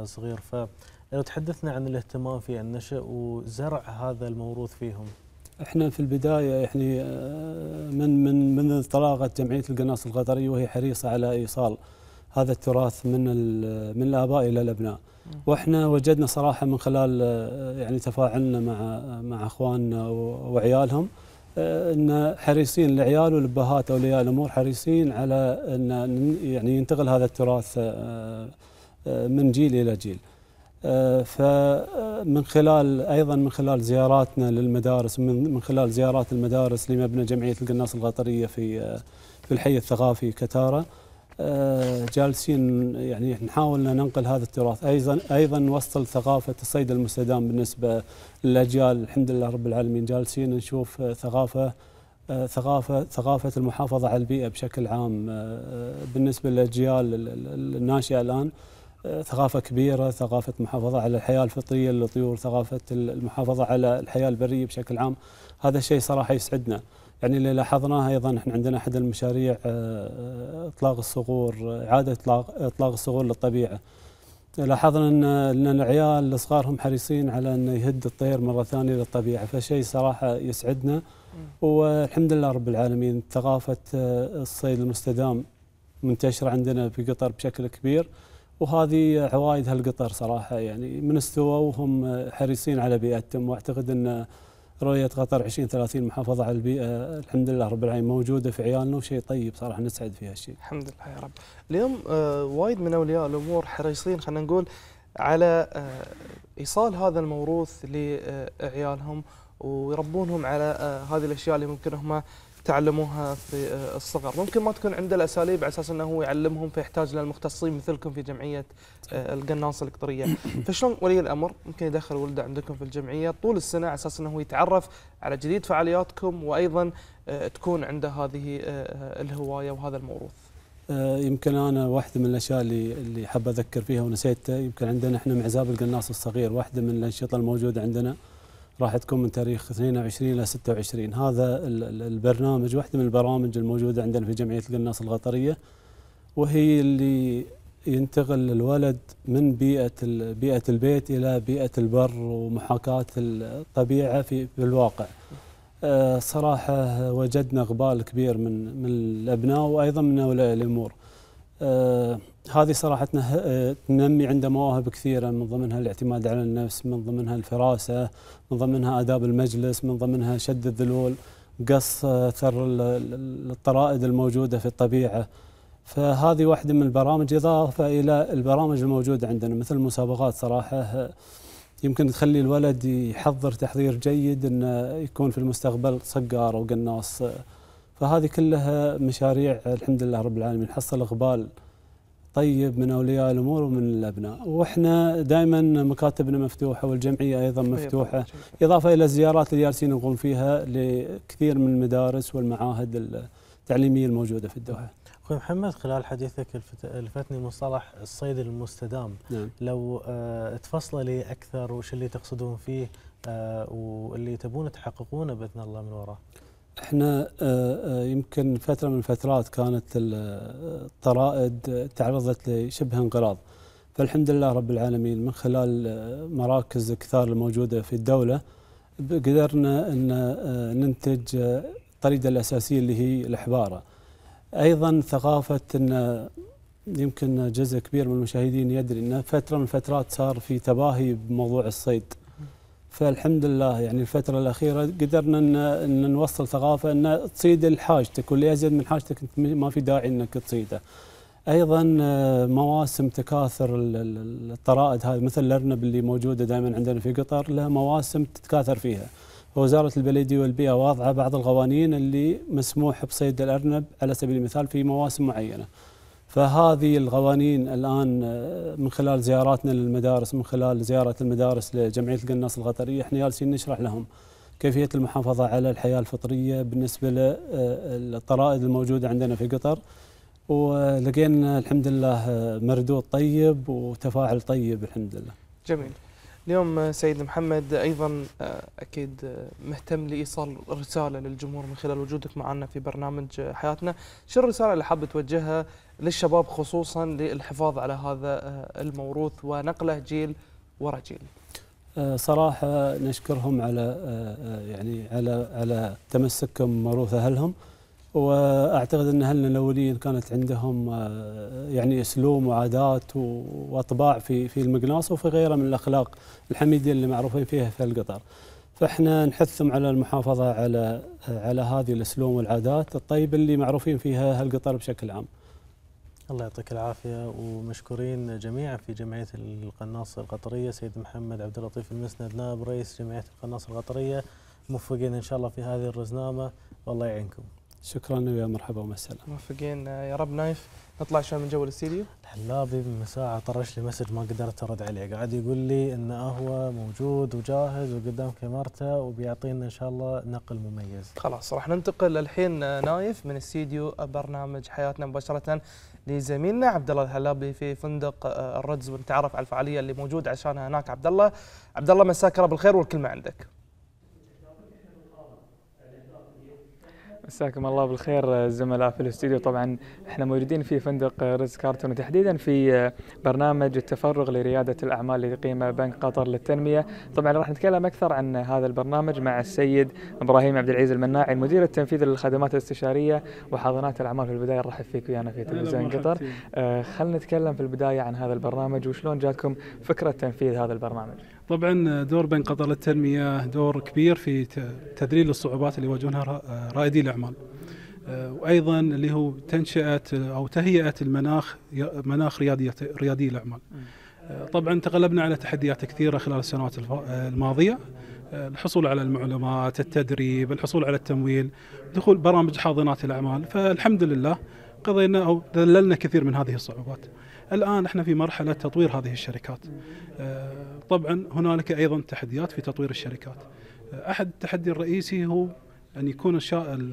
صغير فلو تحدثنا عن الاهتمام في النشأ وزرع هذا الموروث فيهم. احنا في البدايه يعني آه، من من من انطلاقت جمعيه القناص القطريه وهي حريصه على ايصال هذا التراث من من الاباء الى الابناء واحنا وجدنا صراحه من خلال آه، يعني تفاعلنا مع مع اخواننا وعيالهم آه، ان حريصين العيال والابهات اولياء الامور حريصين على ان يعني ينتقل هذا التراث من جيل الى جيل. فمن خلال ايضا من خلال زياراتنا للمدارس من خلال زيارات المدارس لمبنى جمعيه القناص الغطريه في في الحي الثقافي كتاره آه، جالسين يعني نحاول ان ننقل هذا التراث ايضا ايضا نوصل ثقافه الصيد المستدام بالنسبه للاجيال الحمد لله رب العالمين جالسين نشوف ثقافه آه، ثقافه ثقافه المحافظه على البيئه بشكل عام آه، بالنسبه للاجيال الناشئه الان ثقافة كبيرة ثقافة محافظة على الحياة الفطرية للطيور ثقافة المحافظة على الحياة البرية بشكل عام هذا الشيء صراحة يسعدنا يعني اللي لاحظناه ايضا احنا عندنا احد المشاريع آه، آه، اطلاق الصقور اعاده اطلاق اطلاق الصقور للطبيعه لاحظنا ان ان العيال الصغار هم حريصين على انه يهد الطير مره ثانيه للطبيعه فشيء صراحه يسعدنا والحمد لله رب العالمين ثقافه آه، الصيد المستدام منتشره عندنا في قطر بشكل كبير وهذه عوايد هالقطر صراحه يعني من استوى وهم حريصين على بيئتهم واعتقد ان رؤيه قطر 2030 محافظه على البيئه الحمد لله رب العالمين موجوده في عيالنا وشيء طيب صراحه نسعد في هالشيء. الحمد لله يا رب. اليوم آه وايد من اولياء الامور حريصين خلينا نقول على آه ايصال هذا الموروث لعيالهم ويربونهم على آه هذه الاشياء اللي ممكن هم تعلموها في آه، الصغر ممكن ما تكون عنده الاساليب على اساس انه هو يعلمهم فيحتاج للمختصين مثلكم في جمعيه آه، القناص القطريه فشلون ولي الامر ممكن يدخل ولده عندكم في الجمعيه طول السنه على اساس انه هو يتعرف على جديد فعالياتكم وايضا آه، تكون عنده هذه الهوايه وهذا الموروث يمكن انا واحده من الاشياء اللي اللي حاب اذكر فيها ونسيتها يمكن عندنا احنا معزاب القناص الصغير واحده من الانشطه الموجوده عندنا راح تكون من تاريخ 22 الى 26 هذا البرنامج واحده من البرامج الموجوده عندنا في جمعيه القناص الغطريه وهي اللي ينتقل الولد من بيئه بيئه البيت الى بيئه البر ومحاكاه الطبيعه في الواقع. آه، صراحه وجدنا اقبال كبير من من الابناء وايضا من اولياء الامور. آه، هذه صراحة آه، تنمي عنده مواهب كثيرة من ضمنها الاعتماد على النفس من ضمنها الفراسة من ضمنها آداب المجلس من ضمنها شد الذلول قص أثر آه، الطرائد الموجودة في الطبيعة فهذه واحدة من البرامج إضافة إلى البرامج الموجودة عندنا مثل المسابقات صراحة يمكن تخلي الولد يحضر تحضير جيد انه يكون في المستقبل صقار او قناص فهذه كلها مشاريع الحمد لله رب العالمين حصل اقبال طيب من اولياء الامور ومن الابناء، واحنا دائما مكاتبنا مفتوحه والجمعيه ايضا طيب، مفتوحه، طيب. اضافه الى الزيارات اللي جالسين نقوم فيها لكثير من المدارس والمعاهد التعليميه الموجوده في الدوحه. اخوي محمد خلال حديثك الفتني مصطلح الصيد المستدام، نعم. لو آه، تفصله لي اكثر وش اللي تقصدون فيه آه، واللي تبون تحققونه باذن الله من وراه. احنا آه، آه، يمكن فتره من الفترات كانت آه، الطرائد تعرضت لشبه انقراض فالحمد لله رب العالمين من خلال مراكز الكثار الموجوده في الدوله قدرنا ان ننتج الطريده الاساسيه اللي هي الحباره ايضا ثقافه ان يمكن جزء كبير من المشاهدين يدري ان فتره من الفترات صار في تباهي بموضوع الصيد فالحمد لله يعني الفترة الأخيرة قدرنا إن, نوصل ثقافة أن تصيد لحاجتك واللي أزيد من حاجتك ما في داعي إنك تصيده. ايضا آه، مواسم تكاثر الطرائد هذه مثل الارنب اللي موجوده دائما عندنا في قطر لها مواسم تتكاثر فيها فوزاره البلديه والبيئه واضعه بعض القوانين اللي مسموح بصيد الارنب على سبيل المثال في مواسم معينه فهذه القوانين الان آه، من خلال زياراتنا للمدارس من خلال زياره المدارس لجمعيه القناص القطريه احنا جالسين نشرح لهم كيفيه المحافظه على الحياه الفطريه بالنسبه للطرائد آه، الموجوده عندنا في قطر ولقينا الحمد لله آه، مردود طيب وتفاعل طيب الحمد لله. جميل. اليوم سيد محمد ايضا اكيد مهتم لايصال رساله للجمهور من خلال وجودك معنا في برنامج حياتنا، شو الرساله اللي حاب توجهها للشباب خصوصا للحفاظ على هذا آه، الموروث ونقله جيل ورا جيل آه، صراحه نشكرهم على آه، يعني على على تمسكهم موروث اهلهم واعتقد ان اهلنا الاولين كانت عندهم يعني اسلوب وعادات واطباع في في المقناص وفي غيره من الاخلاق الحميده اللي معروفين فيها في القطر. فاحنا نحثهم على المحافظه على على هذه الاسلوب والعادات الطيبه اللي معروفين فيها القطر بشكل عام. الله يعطيك العافية ومشكورين جميعا في جمعية القناص القطرية سيد محمد عبد اللطيف المسند نائب رئيس جمعية القناص القطرية موفقين إن شاء الله في هذه الرزنامة والله يعينكم شكرا ويا مرحبا ومسهلا موفقين يا رب نايف نطلع شوي من جو الاستديو الحلابي من ساعة طرش لي مسج ما قدرت ارد عليه قاعد يقول لي ان هو موجود وجاهز وقدام كاميرته وبيعطينا ان شاء الله نقل مميز خلاص راح ننتقل الحين آه، نايف من استديو برنامج حياتنا مباشرة لزميلنا عبد الله الحلابي في فندق آه، الرجز ونتعرف على الفعالية اللي موجود عشانها هناك عبد الله عبد الله مساك الله بالخير والكلمة عندك مساكم الله بالخير الزملاء في الاستديو طبعا احنا موجودين في فندق ريز كارتون وتحديدا في برنامج التفرغ لرياده الاعمال اللي يقيمه بنك قطر للتنميه طبعا راح نتكلم اكثر عن هذا البرنامج مع السيد ابراهيم عبد العزيز المناعي المدير التنفيذي للخدمات الاستشاريه وحاضنات الاعمال في البدايه نرحب فيك ويانا في تلفزيون قطر آه، خلينا نتكلم في البدايه عن هذا البرنامج وشلون جاتكم فكره تنفيذ هذا البرنامج طبعا دور بنك قطر للتنمية دور كبير في تذليل الصعوبات اللي يواجهونها رائدي الأعمال آه، وايضا اللي هو تنشئه او تهيئه المناخ مناخ ريادي, ريادي الاعمال. آه، طبعا تغلبنا على تحديات كثيره خلال السنوات الماضيه آه، الحصول على المعلومات، التدريب، الحصول على التمويل، دخول برامج حاضنات الاعمال، فالحمد لله قضينا او ذللنا كثير من هذه الصعوبات. الآن احنا في مرحلة تطوير هذه الشركات آه، طبعا هنالك أيضا تحديات في تطوير الشركات آه، أحد التحدي الرئيسي هو أن يكون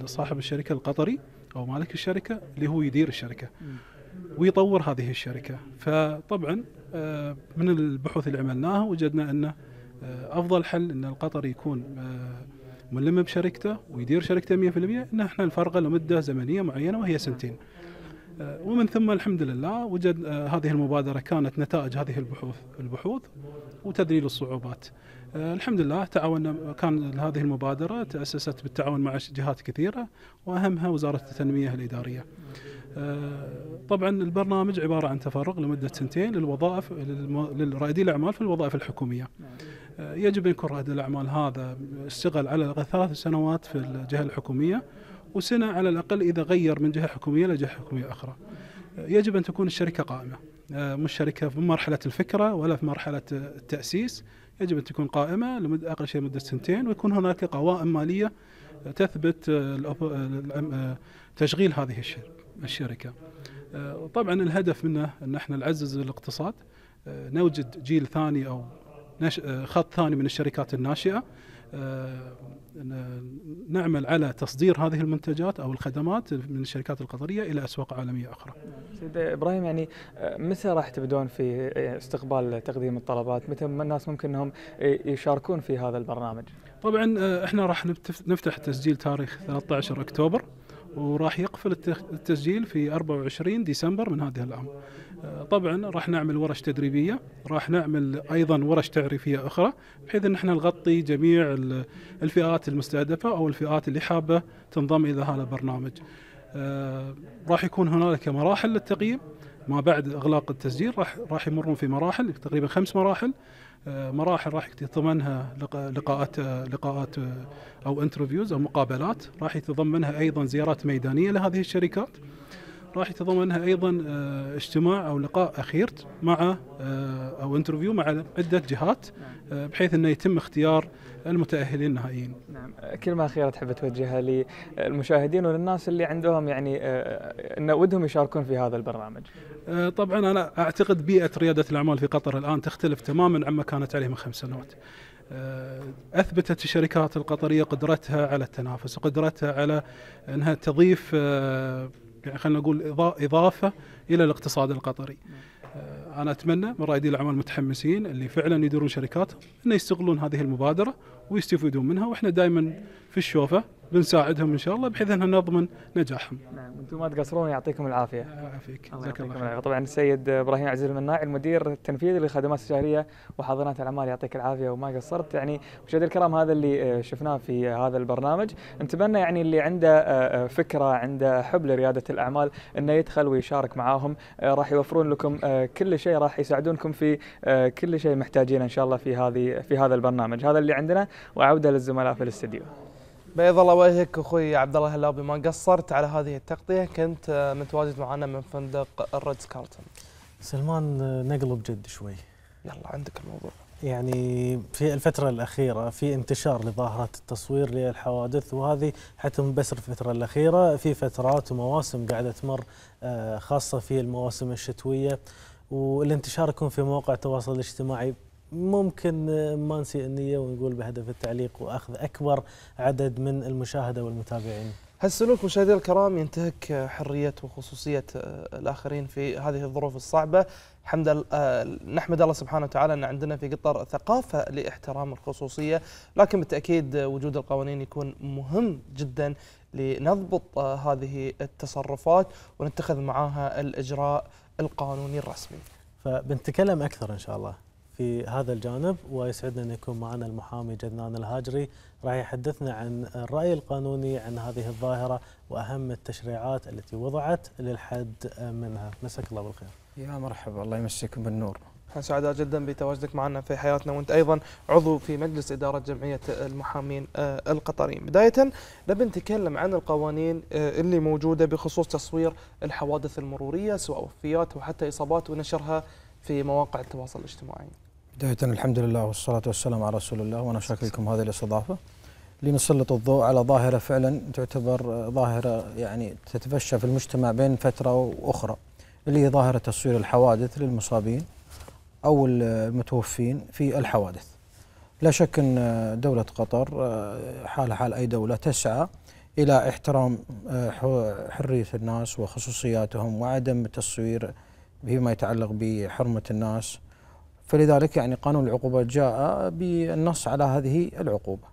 صاحب الشركة القطري أو مالك الشركة اللي هو يدير الشركة ويطور هذه الشركة فطبعا آه، من البحوث اللي عملناها وجدنا أن أفضل حل أن القطري يكون ملم بشركته ويدير شركته 100% ان احنا نفرغه لمده زمنيه معينه وهي سنتين. آه، ومن ثم الحمد لله وجد آه، هذه المبادرة كانت نتائج هذه البحوث البحوث وتذليل الصعوبات آه، الحمد لله تعاوننا كان هذه المبادرة تأسست بالتعاون مع جهات كثيرة وأهمها وزارة التنمية الإدارية طبعا البرنامج عبارة عن تفرغ لمدة سنتين للوظائف للرائدي الأعمال في الوظائف الحكومية يجب أن يكون رائد الأعمال هذا اشتغل على ثلاث سنوات في الجهة الحكومية وسنة على الأقل إذا غير من جهة حكومية إلى جهة حكومية أخرى يجب أن تكون الشركة قائمة آه، مش شركة في مرحلة الفكرة ولا في مرحلة التأسيس يجب أن تكون قائمة لمدة أقل شيء مدة سنتين ويكون هناك قوائم مالية تثبت آه، آه، تشغيل هذه الشركة طبعا الهدف منه أن احنا نعزز الاقتصاد نوجد جيل ثاني أو خط ثاني من الشركات الناشئة آه، نعمل على تصدير هذه المنتجات او الخدمات من الشركات القطريه الى اسواق عالميه اخرى. سيد ابراهيم يعني آه، متى راح تبدون في آه، استقبال تقديم الطلبات؟ متى الناس ممكن انهم يشاركون في هذا البرنامج؟ طبعا احنا راح نفتح تسجيل تاريخ 13 اكتوبر وراح يقفل التسجيل في 24 ديسمبر من هذه العام. طبعا راح نعمل ورش تدريبيه راح نعمل ايضا ورش تعريفيه اخرى بحيث ان احنا نغطي جميع الفئات المستهدفه او الفئات اللي حابه تنضم الى هذا البرنامج آه، راح يكون هنالك مراحل للتقييم ما بعد اغلاق التسجيل راح راح يمرون في مراحل تقريبا خمس مراحل آه، مراحل راح يتضمنها لقاءات لقاءات آه، او انترفيوز او مقابلات راح يتضمنها ايضا زيارات ميدانيه لهذه الشركات راح يتضمنها ايضا آه، اجتماع او لقاء اخير مع آه، او انترفيو مع عده جهات آه، نعم. بحيث انه يتم اختيار المتاهلين النهائيين. نعم، كلمه اخيره تحب توجهها للمشاهدين وللناس اللي عندهم يعني انه ودهم يشاركون في هذا البرنامج. طبعا انا اعتقد بيئه رياده الاعمال في قطر الان تختلف تماما عما كانت عليه من خمس سنوات. اثبتت الشركات القطريه قدرتها على التنافس وقدرتها على انها تضيف يعني خلينا نقول اضافه الى الاقتصاد القطري. آه، انا اتمنى من رائدي الاعمال المتحمسين اللي فعلا يديرون شركاتهم انه يستغلون هذه المبادره ويستفيدون منها واحنا دائما في الشوفه بنساعدهم ان شاء الله بحيث ان نضمن نجاحهم. نعم انتم ما تقصرون يعطيكم العافيه. يعافيك جزاك الله خير. طبعا السيد ابراهيم عزيز المناعي المدير التنفيذي للخدمات الشهريه وحاضنات الاعمال يعطيك العافيه وما قصرت يعني مشاهدي الكرام هذا اللي آه، شفناه في هذا البرنامج نتمنى يعني اللي عنده آه، آه، فكره عنده حب لرياده الاعمال انه يدخل ويشارك معاهم راح يوفرون لكم كل شيء راح يساعدونكم في كل شيء محتاجينه ان شاء الله في هذه في هذا البرنامج هذا اللي عندنا وعوده للزملاء في الاستديو. بيض الله وجهك اخوي عبد الله هلاوي ما قصرت على هذه التغطيه كنت آه، متواجد معنا من فندق الريد كارتون سلمان آه، نقلب جد شوي يلا عندك الموضوع يعني في الفترة الأخيرة في انتشار لظاهره التصوير للحوادث وهذه حتى مو بس الفترة الأخيرة في فترات ومواسم قاعدة تمر آه، خاصة في المواسم الشتوية والانتشار يكون في مواقع التواصل الاجتماعي ممكن آه، ما نسيء النية ونقول بهدف التعليق وأخذ أكبر عدد من المشاهدة والمتابعين هالسلوك مشاهدي الكرام ينتهك آه، حرية وخصوصية آه، الآخرين في هذه الظروف الصعبة الحمد نحمد الله سبحانه وتعالى أن عندنا في قطر ثقافة لاحترام الخصوصية لكن بالتأكيد وجود القوانين يكون مهم جدا لنضبط هذه التصرفات ونتخذ معها الإجراء القانوني الرسمي فبنتكلم أكثر إن شاء الله في هذا الجانب ويسعدنا أن يكون معنا المحامي جدنان الهاجري راح يحدثنا عن الرأي القانوني عن هذه الظاهرة وأهم التشريعات التي وضعت للحد منها مساك الله بالخير يا مرحبا الله يمسيكم بالنور احنا سعداء جدا بتواجدك معنا في حياتنا وانت ايضا عضو في مجلس اداره جمعيه المحامين آه، القطريين. بدايه نبي نتكلم عن القوانين آه، اللي موجوده بخصوص تصوير الحوادث المروريه سواء وفيات وحتى اصابات ونشرها في مواقع التواصل الاجتماعي. بداية الحمد لله والصلاة والسلام على رسول الله وأنا شاكر لكم هذه الاستضافة لنسلط الضوء على ظاهرة فعلا تعتبر ظاهرة يعني تتفشى في المجتمع بين فترة وأخرى اللي هي ظاهرة تصوير الحوادث للمصابين أو المتوفين في الحوادث لا شك أن دولة قطر حالها حال أي دولة تسعى إلى احترام آه، حرية الناس وخصوصياتهم وعدم التصوير فيما يتعلق بحرمة الناس فلذلك يعني قانون العقوبات جاء بالنص على هذه العقوبة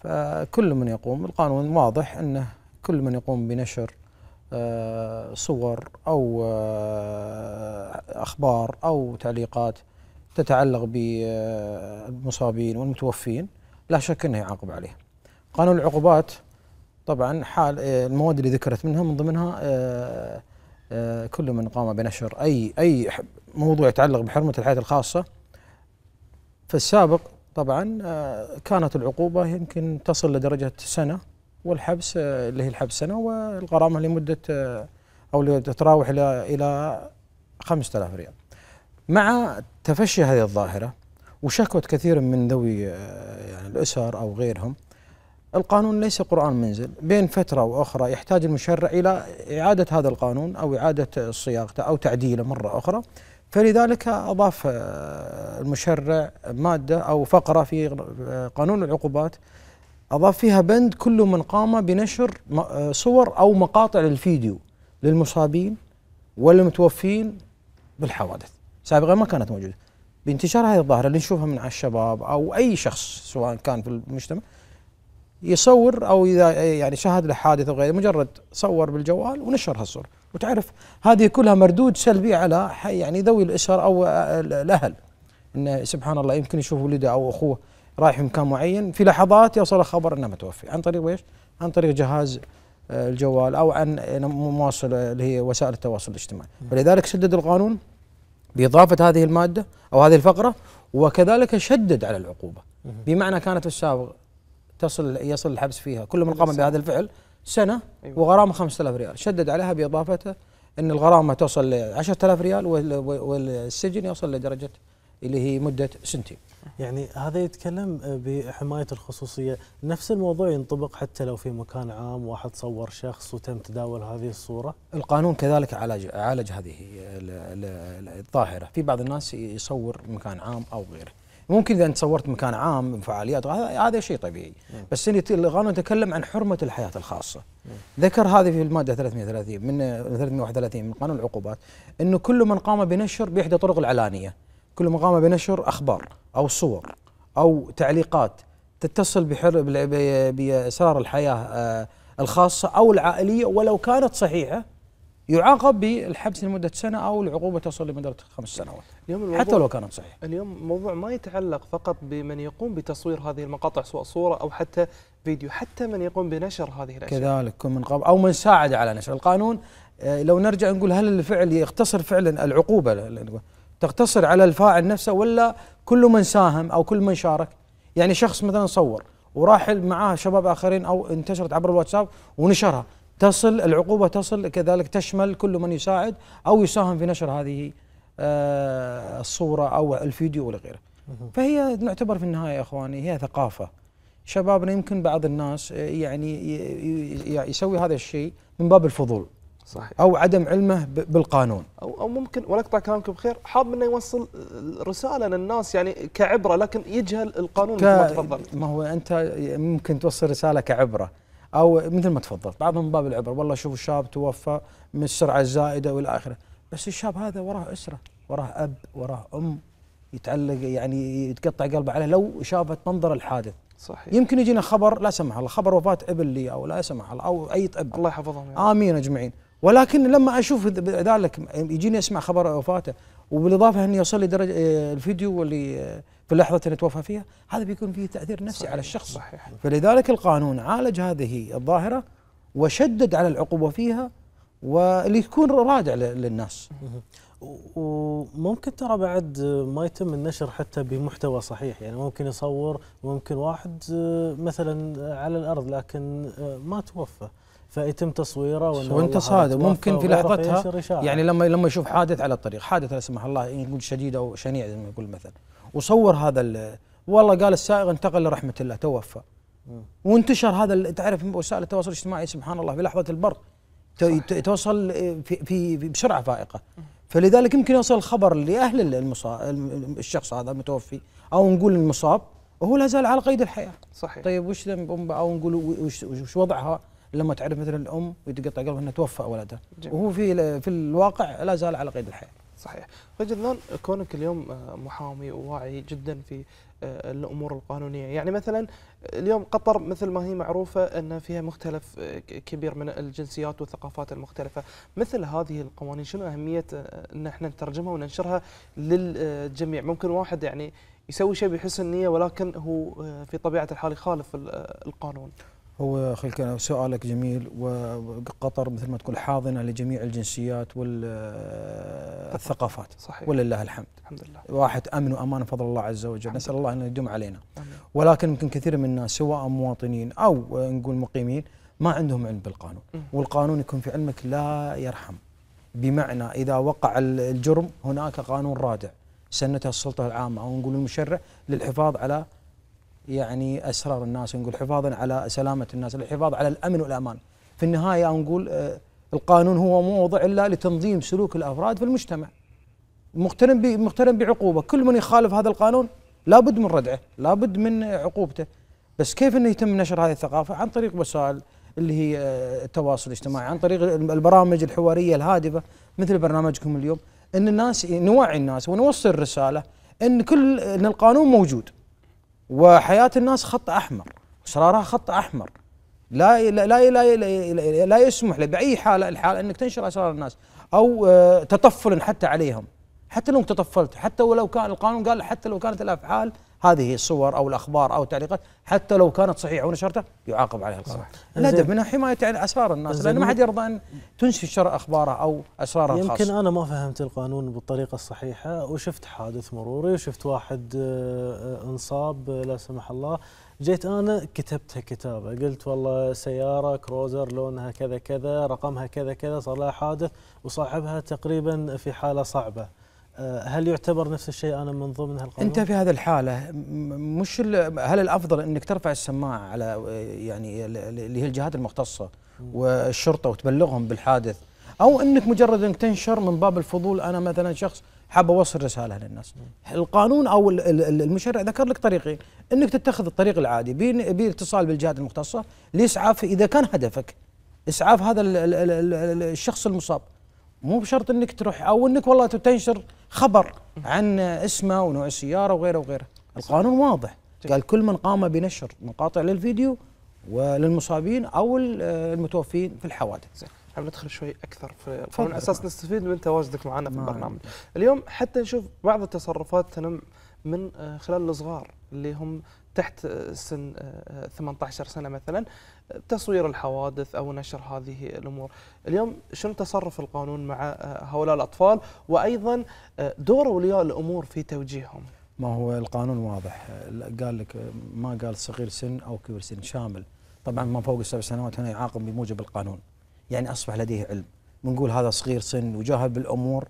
فكل من يقوم القانون واضح أنه كل من يقوم بنشر آه، صور أو آه، أخبار أو تعليقات تتعلق بالمصابين والمتوفين لا شك أنه يعاقب عليه. قانون العقوبات طبعا حال آه، المواد اللي ذكرت منها من ضمنها آه، كل من قام بنشر أي أي موضوع يتعلق بحرمة الحياة الخاصة في السابق طبعا آه، كانت العقوبة يمكن تصل لدرجة سنة والحبس آه، اللي هي الحبس سنة والغرامة لمدة أو تتراوح إلى إلى 5000 ريال مع تفشي هذه الظاهرة وشكوت كثير من ذوي يعني الأسر أو غيرهم القانون ليس قرآن منزل بين فترة وأخرى يحتاج المشرع إلى إعادة هذا القانون أو إعادة صياغته أو تعديله مرة أخرى فلذلك أضاف آه، المشرع مادة أو فقرة في آه، قانون العقوبات أضاف فيها بند كل من قام بنشر آه، صور أو مقاطع للفيديو للمصابين والمتوفين بالحوادث سابقا ما كانت موجودة بانتشار هذه الظاهرة اللي نشوفها من على الشباب أو أي شخص سواء كان في المجتمع يصور او اذا يعني شاهد له حادث او غيره مجرد صور بالجوال ونشر هالصوره وتعرف هذه كلها مردود سلبي على يعني ذوي الاسر او الاهل انه سبحان الله يمكن يشوف ولده او اخوه رايح مكان معين في لحظات يوصل خبر انه متوفي عن طريق ايش؟ عن طريق جهاز آه، الجوال او عن مواصل اللي هي وسائل التواصل الاجتماعي فلذلك نعم. شدد القانون باضافه هذه الماده او هذه الفقره وكذلك شدد على العقوبه بمعنى كانت في السابق تصل يصل الحبس فيها كل من قام بهذا الفعل سنة أيوة. وغرامة 5000 ريال شدد عليها بإضافته أن الغرامة توصل ل 10000 ريال والسجن يصل لدرجة اللي هي مدة سنتين يعني هذا يتكلم بحماية الخصوصية نفس الموضوع ينطبق حتى لو في مكان عام واحد صور شخص وتم تداول هذه الصورة القانون كذلك عالج, عالج هذه الظاهرة في بعض الناس يصور مكان عام أو غيره ممكن اذا انت صورت مكان عام فعاليات هذا شيء طبيعي مم. نعم. بس القانون يتكلم عن حرمه الحياه الخاصه مم. نعم. ذكر هذه في الماده 330 من 331 من قانون العقوبات انه كل من قام بنشر باحدى طرق العلانيه كل من قام بنشر اخبار او صور او تعليقات تتصل بحر باسرار الحياه آه، الخاصه او العائليه ولو كانت صحيحه يعاقب بالحبس لمده سنه او العقوبه تصل لمده خمس سنوات اليوم حتى لو كانت صحيحه اليوم الموضوع ما يتعلق فقط بمن يقوم بتصوير هذه المقاطع سواء صوره او حتى فيديو حتى من يقوم بنشر هذه الاشياء كذلك من قبل او من ساعد على نشر القانون آه، لو نرجع نقول هل الفعل يقتصر فعلا العقوبه تقتصر على الفاعل نفسه ولا كل من ساهم او كل من شارك يعني شخص مثلا صور وراح معاه شباب اخرين او انتشرت عبر الواتساب ونشرها تصل العقوبة تصل كذلك تشمل كل من يساعد أو يساهم في نشر هذه آه، الصورة أو الفيديو ولغيره فهي نعتبر في النهاية يا إخواني هي ثقافة شبابنا يمكن بعض الناس آه، يعني يسوي هذا الشيء من باب الفضول صحيح او عدم علمه بالقانون او او ممكن ولا اقطع كلامك بخير حاب انه يوصل رساله للناس يعني كعبره لكن يجهل القانون ك... ما تفضل ما هو انت ممكن توصل رساله كعبره او مثل ما تفضلت بعضهم من باب العبره والله شوف الشاب توفى من السرعه الزائده والى اخره بس الشاب هذا وراه اسره وراه اب وراه ام يتعلق يعني يتقطع قلبه عليه لو شافت منظر الحادث صحيح يمكن يجينا خبر لا سمح الله خبر وفاه ابن لي او لا سمح الله او اي اب الله يحفظهم يعني. امين اجمعين ولكن لما اشوف ذلك يجيني اسمع خبر وفاته وبالاضافه انه لي لدرجه آه، الفيديو اللي آه، في اللحظه اللي توفى فيها هذا بيكون فيه تاثير نفسي صحيح على الشخص صحيح فلذلك القانون عالج هذه الظاهره وشدد على العقوبه فيها واللي يكون رادع للناس وممكن ترى بعد ما يتم النشر حتى بمحتوى صحيح يعني ممكن يصور ممكن واحد آه، مثلا على الارض لكن ما توفى فيتم تصويره وانت صادق ممكن في لحظتها يعني لما لما يشوف حادث على الطريق حادث لا سمح الله إيه، يقول شديد او شنيع زي ما يقول المثل وصور هذا والله قال السائق انتقل لرحمه الله توفى وانتشر هذا تعرف وسائل التواصل الاجتماعي سبحان الله في لحظه البر يتوصل إيه، في, في بسرعه فائقه فلذلك يمكن يوصل الخبر لاهل المصاب الشخص هذا المتوفي او نقول المصاب وهو لا زال على قيد الحياه صحيح طيب وش ذنب او نقول وش وضعها لما تعرف مثلا الام ويتقطع قلبها انه توفى ولدها وهو في في الواقع لا زال على قيد الحياه صحيح فجذان كونك اليوم آه، محامي وواعي جدا في آه، الامور القانونيه يعني مثلا اليوم قطر مثل ما هي معروفه ان فيها مختلف آه، كبير من الجنسيات والثقافات المختلفه مثل هذه القوانين شنو اهميه ان احنا نترجمها وننشرها للجميع ممكن واحد يعني يسوي شيء بحسن نيه ولكن هو في طبيعه الحال يخالف القانون هو الكريم سؤالك جميل وقطر مثل ما تقول حاضنه لجميع الجنسيات والثقافات آه، صحيح ولله الحمد الحمد لله واحد امن وامان بفضل الله عز وجل نسال الله ان يدوم علينا أمين. ولكن يمكن كثير من الناس سواء مواطنين او نقول مقيمين ما عندهم علم بالقانون م. والقانون يكون في علمك لا يرحم بمعنى اذا وقع الجرم هناك قانون رادع سنته السلطه العامه او نقول المشرع للحفاظ على يعني اسرار الناس نقول حفاظا على سلامه الناس الحفاظ على الامن والامان في النهايه نقول آه، القانون هو موضع الا لتنظيم سلوك الافراد في المجتمع مقترن مقترن بعقوبه كل من يخالف هذا القانون لابد من ردعه لابد من عقوبته بس كيف انه يتم نشر هذه الثقافه عن طريق وسائل اللي هي آه، التواصل الاجتماعي عن طريق البرامج الحواريه الهادفه مثل برنامجكم اليوم ان الناس نوعي الناس ونوصل الرساله ان كل ان القانون موجود وحياة الناس خط أحمر أسرارها خط أحمر لا لا لا لا, لا, لا يسمح لك بأي حالة الحال أنك تنشر أسرار الناس أو آه، تطفل حتى عليهم حتى لو تطفلت حتى ولو كان القانون قال حتى لو كانت الافعال هذه الصور او الاخبار او التعليقات حتى لو كانت صحيحه ونشرتها يعاقب عليها القانون. الهدف منها حمايه يعني اسرار الناس لان ما حد يرضى ان تنشر اخباره او اسراره يمكن الخاصه. يمكن انا ما فهمت القانون بالطريقه الصحيحه وشفت حادث مروري وشفت واحد آه، آه، انصاب آه، لا سمح الله جيت انا كتبتها كتابه قلت والله سياره كروزر لونها كذا كذا رقمها كذا كذا صار لها حادث وصاحبها تقريبا في حاله صعبه. آه، هل يعتبر نفس الشيء انا من ضمن هالقانون؟ انت في هذه الحاله مش هل الافضل انك ترفع السماعه على آه، يعني اللي هي الجهات المختصه والشرطه وتبلغهم بالحادث او انك مجرد انك تنشر من باب الفضول انا مثلا شخص حاب اوصل رساله للناس القانون او المشرع ذكر لك طريقين انك تتخذ الطريق العادي بالاتصال بالجهات المختصه لاسعاف اذا كان هدفك اسعاف هذا الشخص المصاب مو بشرط انك تروح او انك والله تنشر خبر عن اسمه ونوع السياره وغيره وغيره القانون واضح قال كل من قام بنشر مقاطع للفيديو وللمصابين او المتوفين في الحوادث زين ندخل شوي اكثر في على اساس نستفيد من تواجدك معنا في البرنامج اليوم حتى نشوف بعض التصرفات تنم من آه، خلال الصغار اللي هم تحت آه، سن 18 آه، سنه مثلا تصوير الحوادث او نشر هذه الامور، اليوم شنو تصرف القانون مع آه، هؤلاء الاطفال وايضا آه، دور اولياء الامور في توجيههم؟ ما هو القانون واضح قال لك آه، ما قال صغير سن او كبير سن شامل طبعا ما فوق السبع سنوات هنا يعاقب بموجب القانون يعني اصبح لديه علم بنقول هذا صغير سن وجاهل بالامور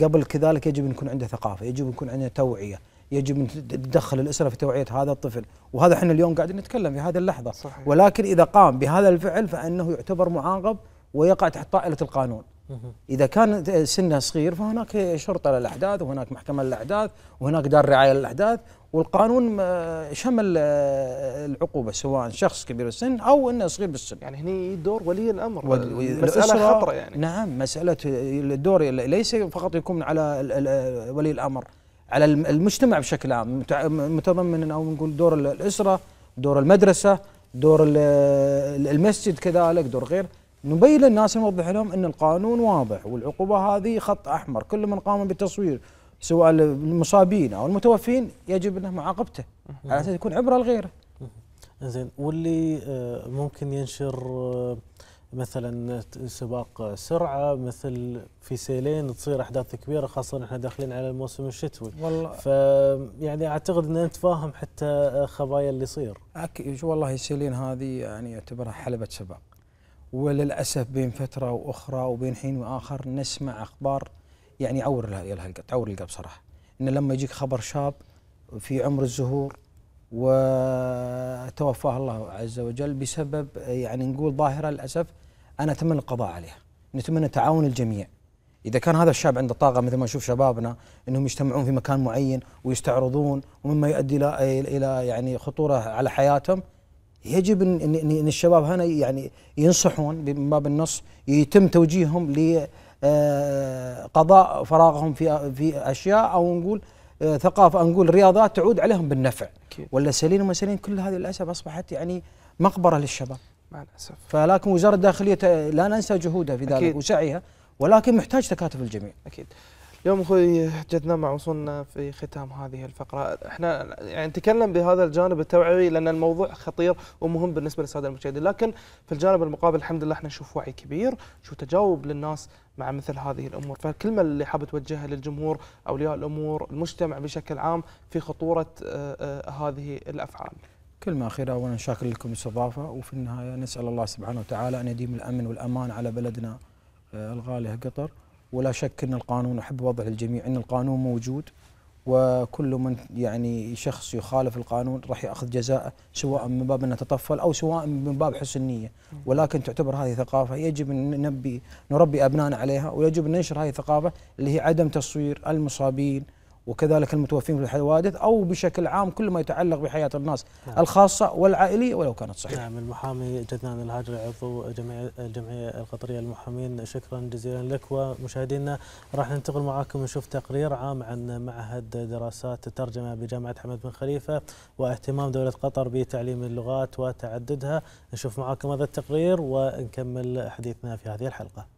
قبل كذلك يجب ان يكون عنده ثقافه يجب ان يكون عنده توعيه يجب ان تتدخل الاسره في توعيه هذا الطفل وهذا احنا اليوم قاعدين نتكلم في هذه اللحظه صحيح. ولكن اذا قام بهذا الفعل فانه يعتبر معاقب ويقع تحت طائله القانون اذا كان سنه صغير فهناك شرطه للاحداث وهناك محكمه للاحداث وهناك دار رعايه للاحداث والقانون شمل العقوبه سواء شخص كبير السن او انه صغير بالسن يعني هني دور ولي الامر مساله خطره يعني نعم مساله الدور ليس فقط يكون على ولي الامر على المجتمع بشكل عام متضمن او نقول دور الاسره دور المدرسه دور المسجد كذلك دور غير نبين للناس نوضح لهم ان القانون واضح والعقوبه هذه خط احمر كل من قام بالتصوير سواء المصابين او المتوفين يجب انه معاقبته على اساس يكون عبره لغيره زين واللي آه، ممكن ينشر آه، مثلا سباق سرعه مثل في سيلين تصير احداث كبيره خاصه احنا داخلين على الموسم الشتوي والله ف يعني اعتقد ان انت فاهم حتى خبايا اللي يصير اكيد والله سيلين هذه يعني يعتبرها حلبه سباق وللاسف بين فتره واخرى وبين حين واخر نسمع اخبار يعني عور لها تعور القلب صراحه ان لما يجيك خبر شاب في عمر الزهور وتوفاه الله عز وجل بسبب يعني نقول ظاهره للاسف انا اتمنى القضاء عليها نتمنى تعاون الجميع اذا كان هذا الشاب عنده طاقه مثل ما نشوف شبابنا انهم يجتمعون في مكان معين ويستعرضون ومما يؤدي الى الى يعني خطوره على حياتهم يجب ان ان الشباب هنا يعني ينصحون من باب النص يتم توجيههم لقضاء آه، فراغهم في في اشياء او نقول آه، ثقافه نقول رياضات تعود عليهم بالنفع ولا سليم وما سليم كل هذه للاسف اصبحت يعني مقبره للشباب مع الاسف فلكن وزاره الداخليه لا ننسى جهودها في ذلك أكيد. وسعيها ولكن محتاج تكاتف الجميع اكيد يوم اخوي جدنا مع وصولنا في ختام هذه الفقره، احنا يعني نتكلم بهذا الجانب التوعوي لان الموضوع خطير ومهم بالنسبه للساده المشاهدين، لكن في الجانب المقابل الحمد لله احنا نشوف وعي كبير، نشوف تجاوب للناس مع مثل هذه الامور، فالكلمه اللي حاب توجهها للجمهور، اولياء الامور، المجتمع بشكل عام في خطوره آه، آه، هذه الافعال. كلمة أخيرة أولا شاكر لكم الاستضافة وفي النهاية نسأل الله سبحانه وتعالى أن يديم الأمن والأمان على بلدنا آه، الغالية قطر ولا شك ان القانون احب اوضح للجميع ان القانون موجود وكل من يعني شخص يخالف القانون راح ياخذ جزاءه سواء من باب انه تطفل او سواء من باب حسن النيه، ولكن تعتبر هذه ثقافه يجب ان نربي ابنائنا عليها ويجب ان ننشر هذه الثقافه اللي هي عدم تصوير المصابين وكذلك المتوفين في الحوادث او بشكل عام كل ما يتعلق بحياه الناس نعم. الخاصه والعائليه ولو كانت صحيحه. نعم المحامي جدنان الهاجري عضو جمعيه الجمعيه القطريه للمحامين شكرا جزيلا لك ومشاهدينا راح ننتقل معاكم نشوف تقرير عام عن معهد دراسات الترجمه بجامعه حمد بن خليفه واهتمام دوله قطر بتعليم اللغات وتعددها نشوف معاكم هذا التقرير ونكمل حديثنا في هذه الحلقه.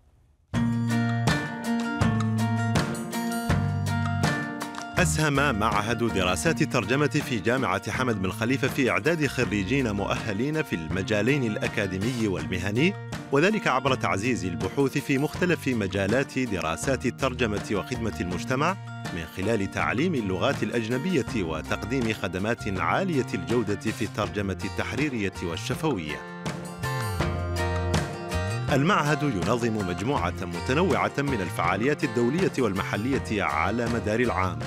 أسهم معهد دراسات الترجمة في جامعة حمد بن خليفة في إعداد خريجين مؤهلين في المجالين الأكاديمي والمهني وذلك عبر تعزيز البحوث في مختلف مجالات دراسات الترجمة وخدمة المجتمع من خلال تعليم اللغات الأجنبية وتقديم خدمات عالية الجودة في الترجمة التحريرية والشفوية. المعهد ينظم مجموعة متنوعة من الفعاليات الدولية والمحلية على مدار العام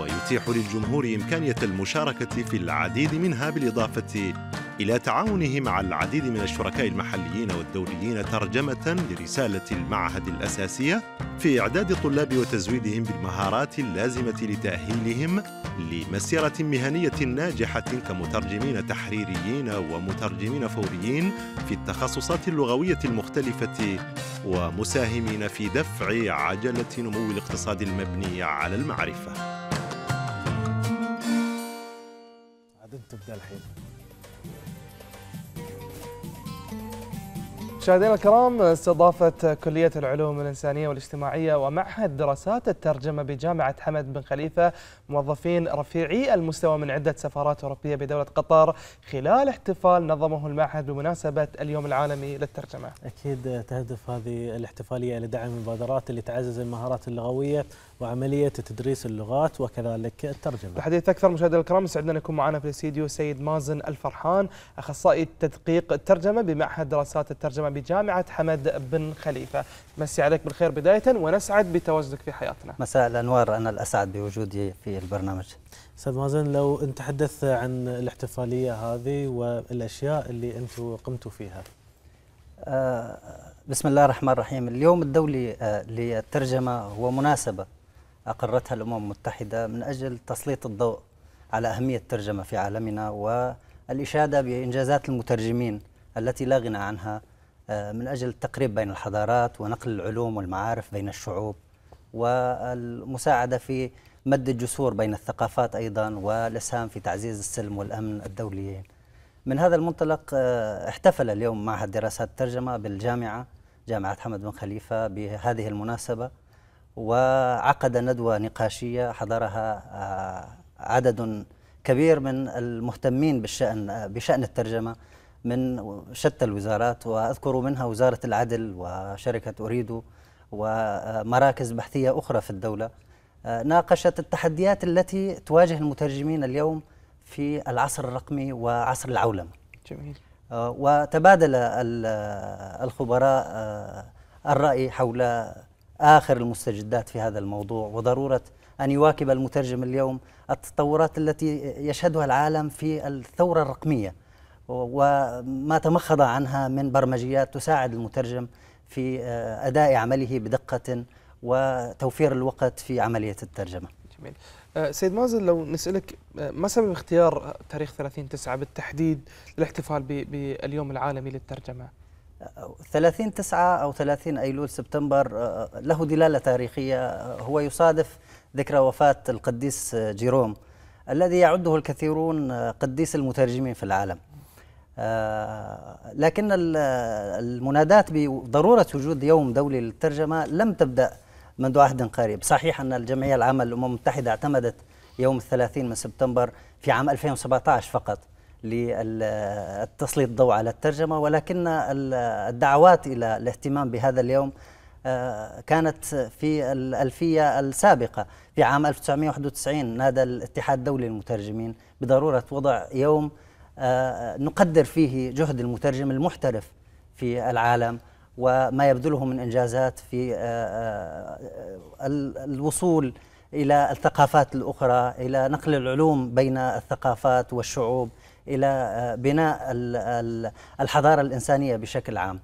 ويتيح للجمهور إمكانية المشاركة في العديد منها بالإضافة إلى تعاونه مع العديد من الشركاء المحليين والدوليين ترجمة لرسالة المعهد الأساسية في إعداد الطلاب وتزويدهم بالمهارات اللازمة لتأهيلهم لمسيرة مهنية ناجحة كمترجمين تحريريين ومترجمين فوريين في التخصصات اللغوية المختلفة ومساهمين في دفع عجلة نمو الاقتصاد المبني على المعرفة. تبدا الحين. مشاهدينا الكرام استضافت كلية العلوم الإنسانية والاجتماعية ومعهد دراسات الترجمة بجامعة حمد بن خليفة موظفين رفيعي المستوى من عدة سفارات أوروبية بدولة قطر خلال احتفال نظمه المعهد بمناسبة اليوم العالمي للترجمة أكيد تهدف هذه الاحتفالية لدعم المبادرات اللي تعزز المهارات اللغوية وعملية تدريس اللغات وكذلك الترجمة تحديث أكثر مشاهدينا الكرام سعدنا أن يكون معنا في الاستديو سيد مازن الفرحان أخصائي تدقيق الترجمة بمعهد دراسات الترجمة بجامعة حمد بن خليفة مسي عليك بالخير بداية ونسعد بتواجدك في حياتنا مساء الأنوار أنا الأسعد بوجودي في البرنامج استاذ مازن لو تحدثت عن الاحتفاليه هذه والاشياء اللي انتم قمتوا فيها. آه، بسم الله الرحمن الرحيم، اليوم الدولي آه، للترجمه هو مناسبه أقرتها الأمم المتحدة من أجل تسليط الضوء على أهمية الترجمة في عالمنا والإشادة بإنجازات المترجمين التي لا غنى عنها آه، من أجل التقريب بين الحضارات ونقل العلوم والمعارف بين الشعوب والمساعدة في مد الجسور بين الثقافات أيضا والإسهام في تعزيز السلم والأمن الدوليين من هذا المنطلق آه، احتفل اليوم معهد دراسات الترجمة بالجامعة جامعة حمد بن خليفة بهذه المناسبة وعقد ندوة نقاشية حضرها آه، عدد كبير من المهتمين بالشأن بشأن الترجمة من شتى الوزارات وأذكر منها وزارة العدل وشركة أريدو ومراكز بحثية أخرى في الدولة آه، ناقشت التحديات التي تواجه المترجمين اليوم في العصر الرقمي وعصر العولمة جميل آه، وتبادل الخبراء الرأي حول آخر المستجدات في هذا الموضوع وضرورة أن يواكب المترجم اليوم التطورات التي يشهدها العالم في الثورة الرقمية وما تمخض عنها من برمجيات تساعد المترجم في آه، أداء عمله بدقة وتوفير الوقت في عملية الترجمة جميل آه، سيد مازن لو نسألك آه، ما سبب اختيار تاريخ 30 9 بالتحديد للاحتفال باليوم العالمي للترجمة؟ 30 تسعة أو 30 أيلول سبتمبر آه، آه، له دلالة تاريخية آه، هو يصادف ذكرى وفاة القديس جيروم الذي يعده الكثيرون قديس المترجمين في العالم لكن المنادات بضرورة وجود يوم دولي للترجمة لم تبدأ منذ عهد قريب صحيح أن الجمعية العامة للأمم المتحدة اعتمدت يوم الثلاثين من سبتمبر في عام 2017 فقط لتسليط الضوء على الترجمة ولكن الدعوات إلى الاهتمام بهذا اليوم آه، كانت في الألفية السابقة في عام 1991 نادى الاتحاد الدولي للمترجمين بضرورة وضع يوم آه، نقدر فيه جهد المترجم المحترف في العالم وما يبذله من إنجازات في آه، الوصول إلى الثقافات الأخرى إلى نقل العلوم بين الثقافات والشعوب إلى آه، بناء الحضارة الإنسانية بشكل عام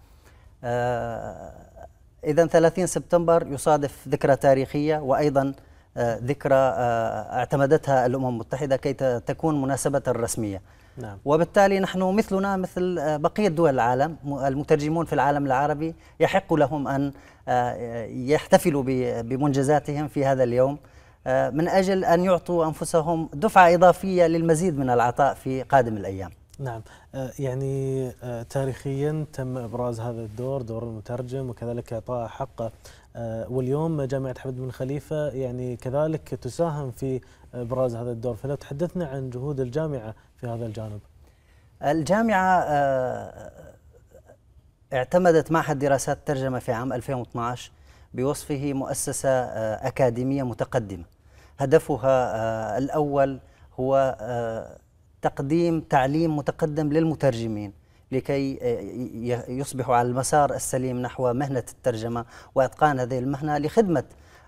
آه، إذا 30 سبتمبر يصادف ذكرى تاريخية وأيضا آه، ذكرى اعتمدتها الأمم المتحدة كي تكون مناسبة رسمية نعم. وبالتالي نحن مثلنا مثل بقية دول العالم المترجمون في العالم العربي يحق لهم أن يحتفلوا بمنجزاتهم في هذا اليوم آه، من أجل أن يعطوا أنفسهم دفعة إضافية للمزيد من العطاء في قادم الأيام نعم آه، يعني آه، تاريخيا تم إبراز هذا الدور دور المترجم وكذلك إعطاء حقه واليوم جامعة حمد بن خليفة يعني كذلك تساهم في إبراز هذا الدور فلو تحدثنا عن جهود الجامعة في هذا الجانب الجامعة اعتمدت معهد دراسات الترجمة في عام 2012 بوصفه مؤسسة آه، أكاديمية متقدمة هدفها آه، الأول هو آه، تقديم تعليم متقدم للمترجمين لكي يصبحوا على المسار السليم نحو مهنة الترجمة وإتقان هذه المهنة لخدمة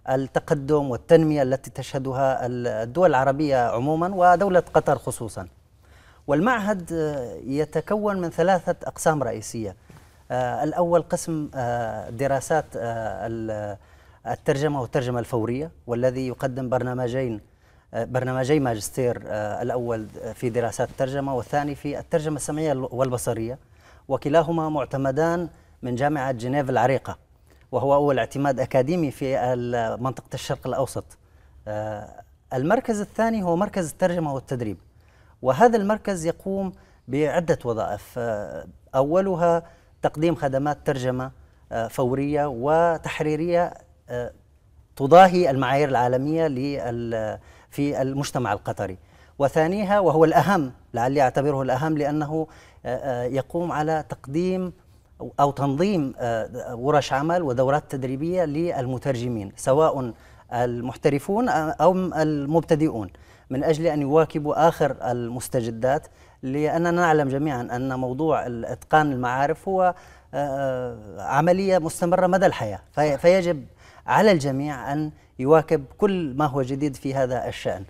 التقدم والتنمية التي تشهدها الدول العربية عموما ودولة قطر خصوصا والمعهد يتكون من ثلاثة أقسام رئيسية آه، الأول قسم آه، دراسات آه، الترجمة والترجمة الفورية والذي يقدم برنامجين برنامجي ماجستير الأول في دراسات الترجمة والثاني في الترجمة السمعية والبصرية وكلاهما معتمدان من جامعة جنيف العريقة وهو أول اعتماد أكاديمي في منطقة الشرق الأوسط المركز الثاني هو مركز الترجمة والتدريب وهذا المركز يقوم بعدة وظائف أولها تقديم خدمات ترجمه آه، فوريه وتحريريه آه، تضاهي المعايير العالميه في المجتمع القطري وثانيها وهو الأهم لعلي أعتبره الأهم لأنه آه، يقوم على تقديم أو تنظيم ورش عمل ودورات تدريبية للمترجمين سواء المحترفون أو المبتدئون من أجل أن يواكبوا آخر المستجدات لأننا نعلم جميعا أن موضوع إتقان المعارف هو آه، آه، عملية مستمرة مدى الحياة فيجب على الجميع أن يواكب كل ما هو جديد في هذا الشأن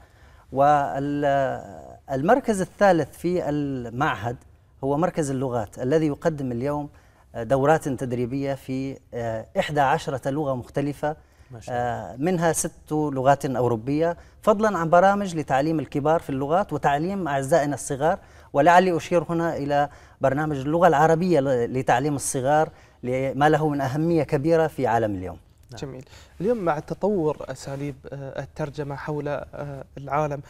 والمركز الثالث في المعهد هو مركز اللغات الذي يقدم اليوم دورات تدريبية في 11 آه، لغة مختلفة منها ست لغات أوروبية فضلا عن برامج لتعليم الكبار في اللغات وتعليم أعزائنا الصغار ولعلي أشير هنا إلى برنامج اللغة العربية لتعليم الصغار لما له من أهمية كبيرة في عالم اليوم نعم. جميل اليوم مع تطور أساليب آه، الترجمة حول آه، العالم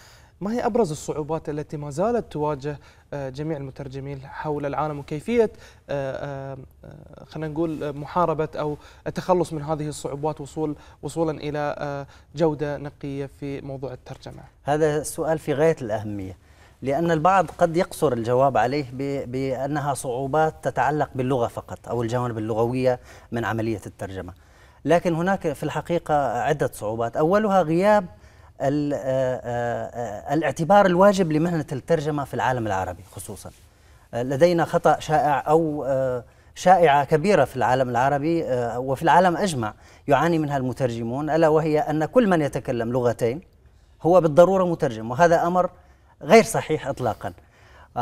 ما هي أبرز الصعوبات التي ما زالت تواجه آه، جميع المترجمين حول العالم وكيفية خلينا نقول محاربة أو التخلص من هذه الصعوبات وصول وصولا إلى جودة نقية في موضوع الترجمة هذا السؤال في غاية الأهمية لأن البعض قد يقصر الجواب عليه بأنها صعوبات تتعلق باللغة فقط أو الجوانب اللغوية من عملية الترجمة لكن هناك في الحقيقة عدة صعوبات أولها غياب الاعتبار الواجب لمهنة الترجمة في العالم العربي خصوصا لدينا خطأ شائع أو شائعة كبيرة في العالم العربي وفي العالم أجمع يعاني منها المترجمون ألا وهي أن كل من يتكلم لغتين هو بالضرورة مترجم وهذا أمر غير صحيح اطلاقا آه،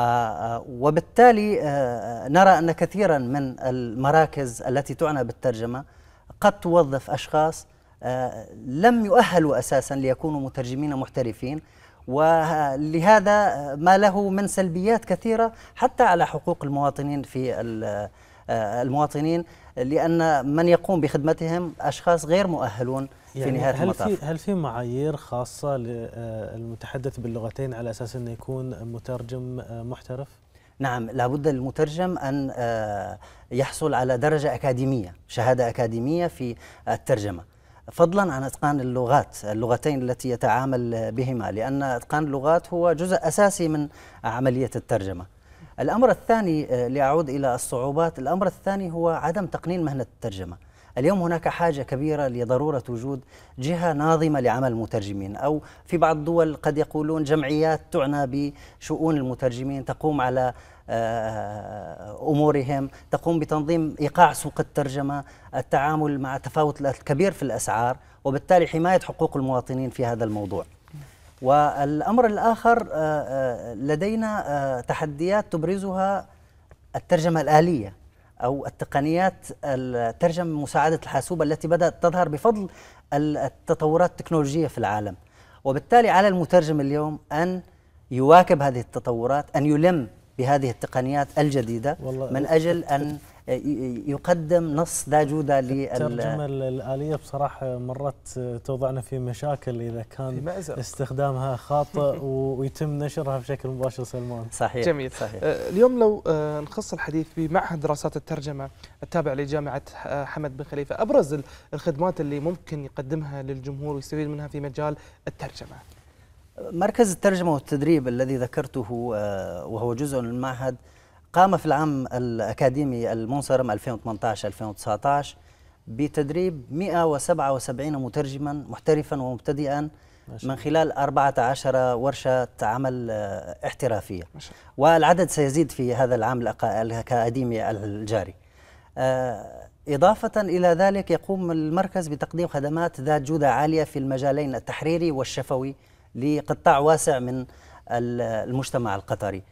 آه، وبالتالي آه، نرى ان كثيرا من المراكز التي تعنى بالترجمه قد توظف اشخاص لم يؤهلوا اساسا ليكونوا مترجمين محترفين ولهذا ما له من سلبيات كثيره حتى على حقوق المواطنين في آه، المواطنين لان من يقوم بخدمتهم اشخاص غير مؤهلون يعني في نهايه هل المطاف في هل في معايير خاصه للمتحدث آه، باللغتين على اساس انه يكون مترجم آه، محترف نعم لابد للمترجم ان يحصل على درجه اكاديميه شهاده اكاديميه في الترجمه فضلا عن اتقان اللغات اللغتين التي يتعامل بهما لان اتقان اللغات هو جزء اساسي من عمليه الترجمه الأمر الثاني آه، لأعود إلى الصعوبات الأمر الثاني هو عدم تقنين مهنة الترجمة اليوم هناك حاجة كبيرة لضرورة وجود جهة ناظمة لعمل المترجمين أو في بعض الدول قد يقولون جمعيات تعنى بشؤون المترجمين تقوم على آه، امورهم، تقوم بتنظيم ايقاع سوق الترجمه، التعامل مع تفاوت الكبير في الاسعار، وبالتالي حمايه حقوق المواطنين في هذا الموضوع. والأمر الآخر آه، آه، لدينا آه، تحديات تبرزها الترجمة الآلية أو التقنيات الترجمة مساعدة الحاسوب التي بدأت تظهر بفضل التطورات التكنولوجية في العالم وبالتالي على المترجم اليوم أن يواكب هذه التطورات أن يلم بهذه التقنيات الجديدة والله من أجل أن يقدم نص جوده جود الترجمة الآلية بصراحة مرات توضعنا في مشاكل إذا كان استخدامها خاطئ ويتم نشرها بشكل مباشر سلمان صحيح جميل صحيح. آه، اليوم لو آه، نخص الحديث بمعهد دراسات الترجمة التابع لجامعة آه، حمد بن خليفة أبرز الخدمات اللي ممكن يقدمها للجمهور ويستفيد منها في مجال الترجمة مركز الترجمة والتدريب الذي ذكرته وهو جزء من المعهد قام في العام الأكاديمي المنصرم 2018-2019 بتدريب 177 مترجما محترفا ومبتدئا من خلال 14 ورشة عمل آه، احترافية والعدد سيزيد في هذا العام الأكاديمي الجاري آه، إضافة إلى ذلك يقوم المركز بتقديم خدمات ذات جودة عالية في المجالين التحريري والشفوي لقطاع واسع من المجتمع القطري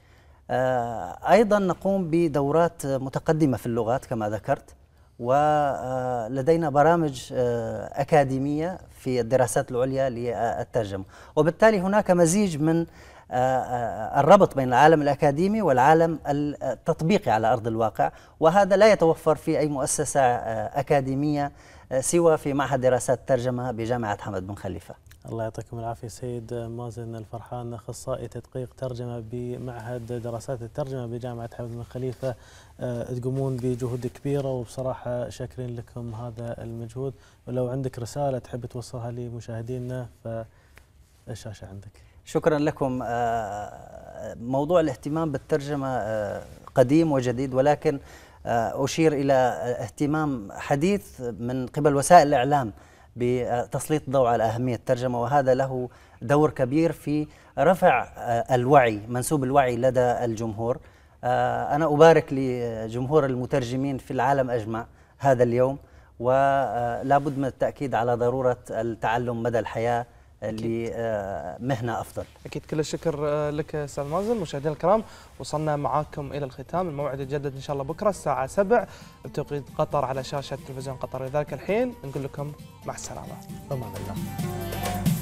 آه، أيضا نقوم بدورات متقدمة في اللغات كما ذكرت ولدينا برامج آه، أكاديمية في الدراسات العليا للترجمة وبالتالي هناك مزيج من آه، الربط بين العالم الأكاديمي والعالم التطبيقي على أرض الواقع وهذا لا يتوفر في أي مؤسسة أكاديمية سوى في معهد دراسات الترجمة بجامعة حمد بن خليفة الله يعطيكم العافية سيد مازن الفرحان أخصائي تدقيق ترجمة بمعهد دراسات الترجمة بجامعة حمد بن خليفة آه، تقومون بجهود كبيرة وبصراحة شاكرين لكم هذا المجهود ولو عندك رسالة تحب توصلها لمشاهدينا فالشاشة عندك شكرا لكم آه، موضوع الاهتمام بالترجمة آه، قديم وجديد ولكن أشير إلى اهتمام حديث من قبل وسائل الإعلام بتسليط الضوء على أهمية الترجمة وهذا له دور كبير في رفع آه، الوعي منسوب الوعي لدى الجمهور آه، أنا أبارك لجمهور المترجمين في العالم أجمع هذا اليوم ولا آه، بد من التأكيد على ضرورة التعلم مدى الحياة لمهنه افضل. اكيد كل الشكر آه، لك استاذ مازن مشاهدينا الكرام وصلنا معاكم الى الختام الموعد يتجدد ان شاء الله بكره الساعه 7 بتوقيت قطر على شاشه تلفزيون قطر لذلك الحين نقول لكم مع السلامه. امان الله.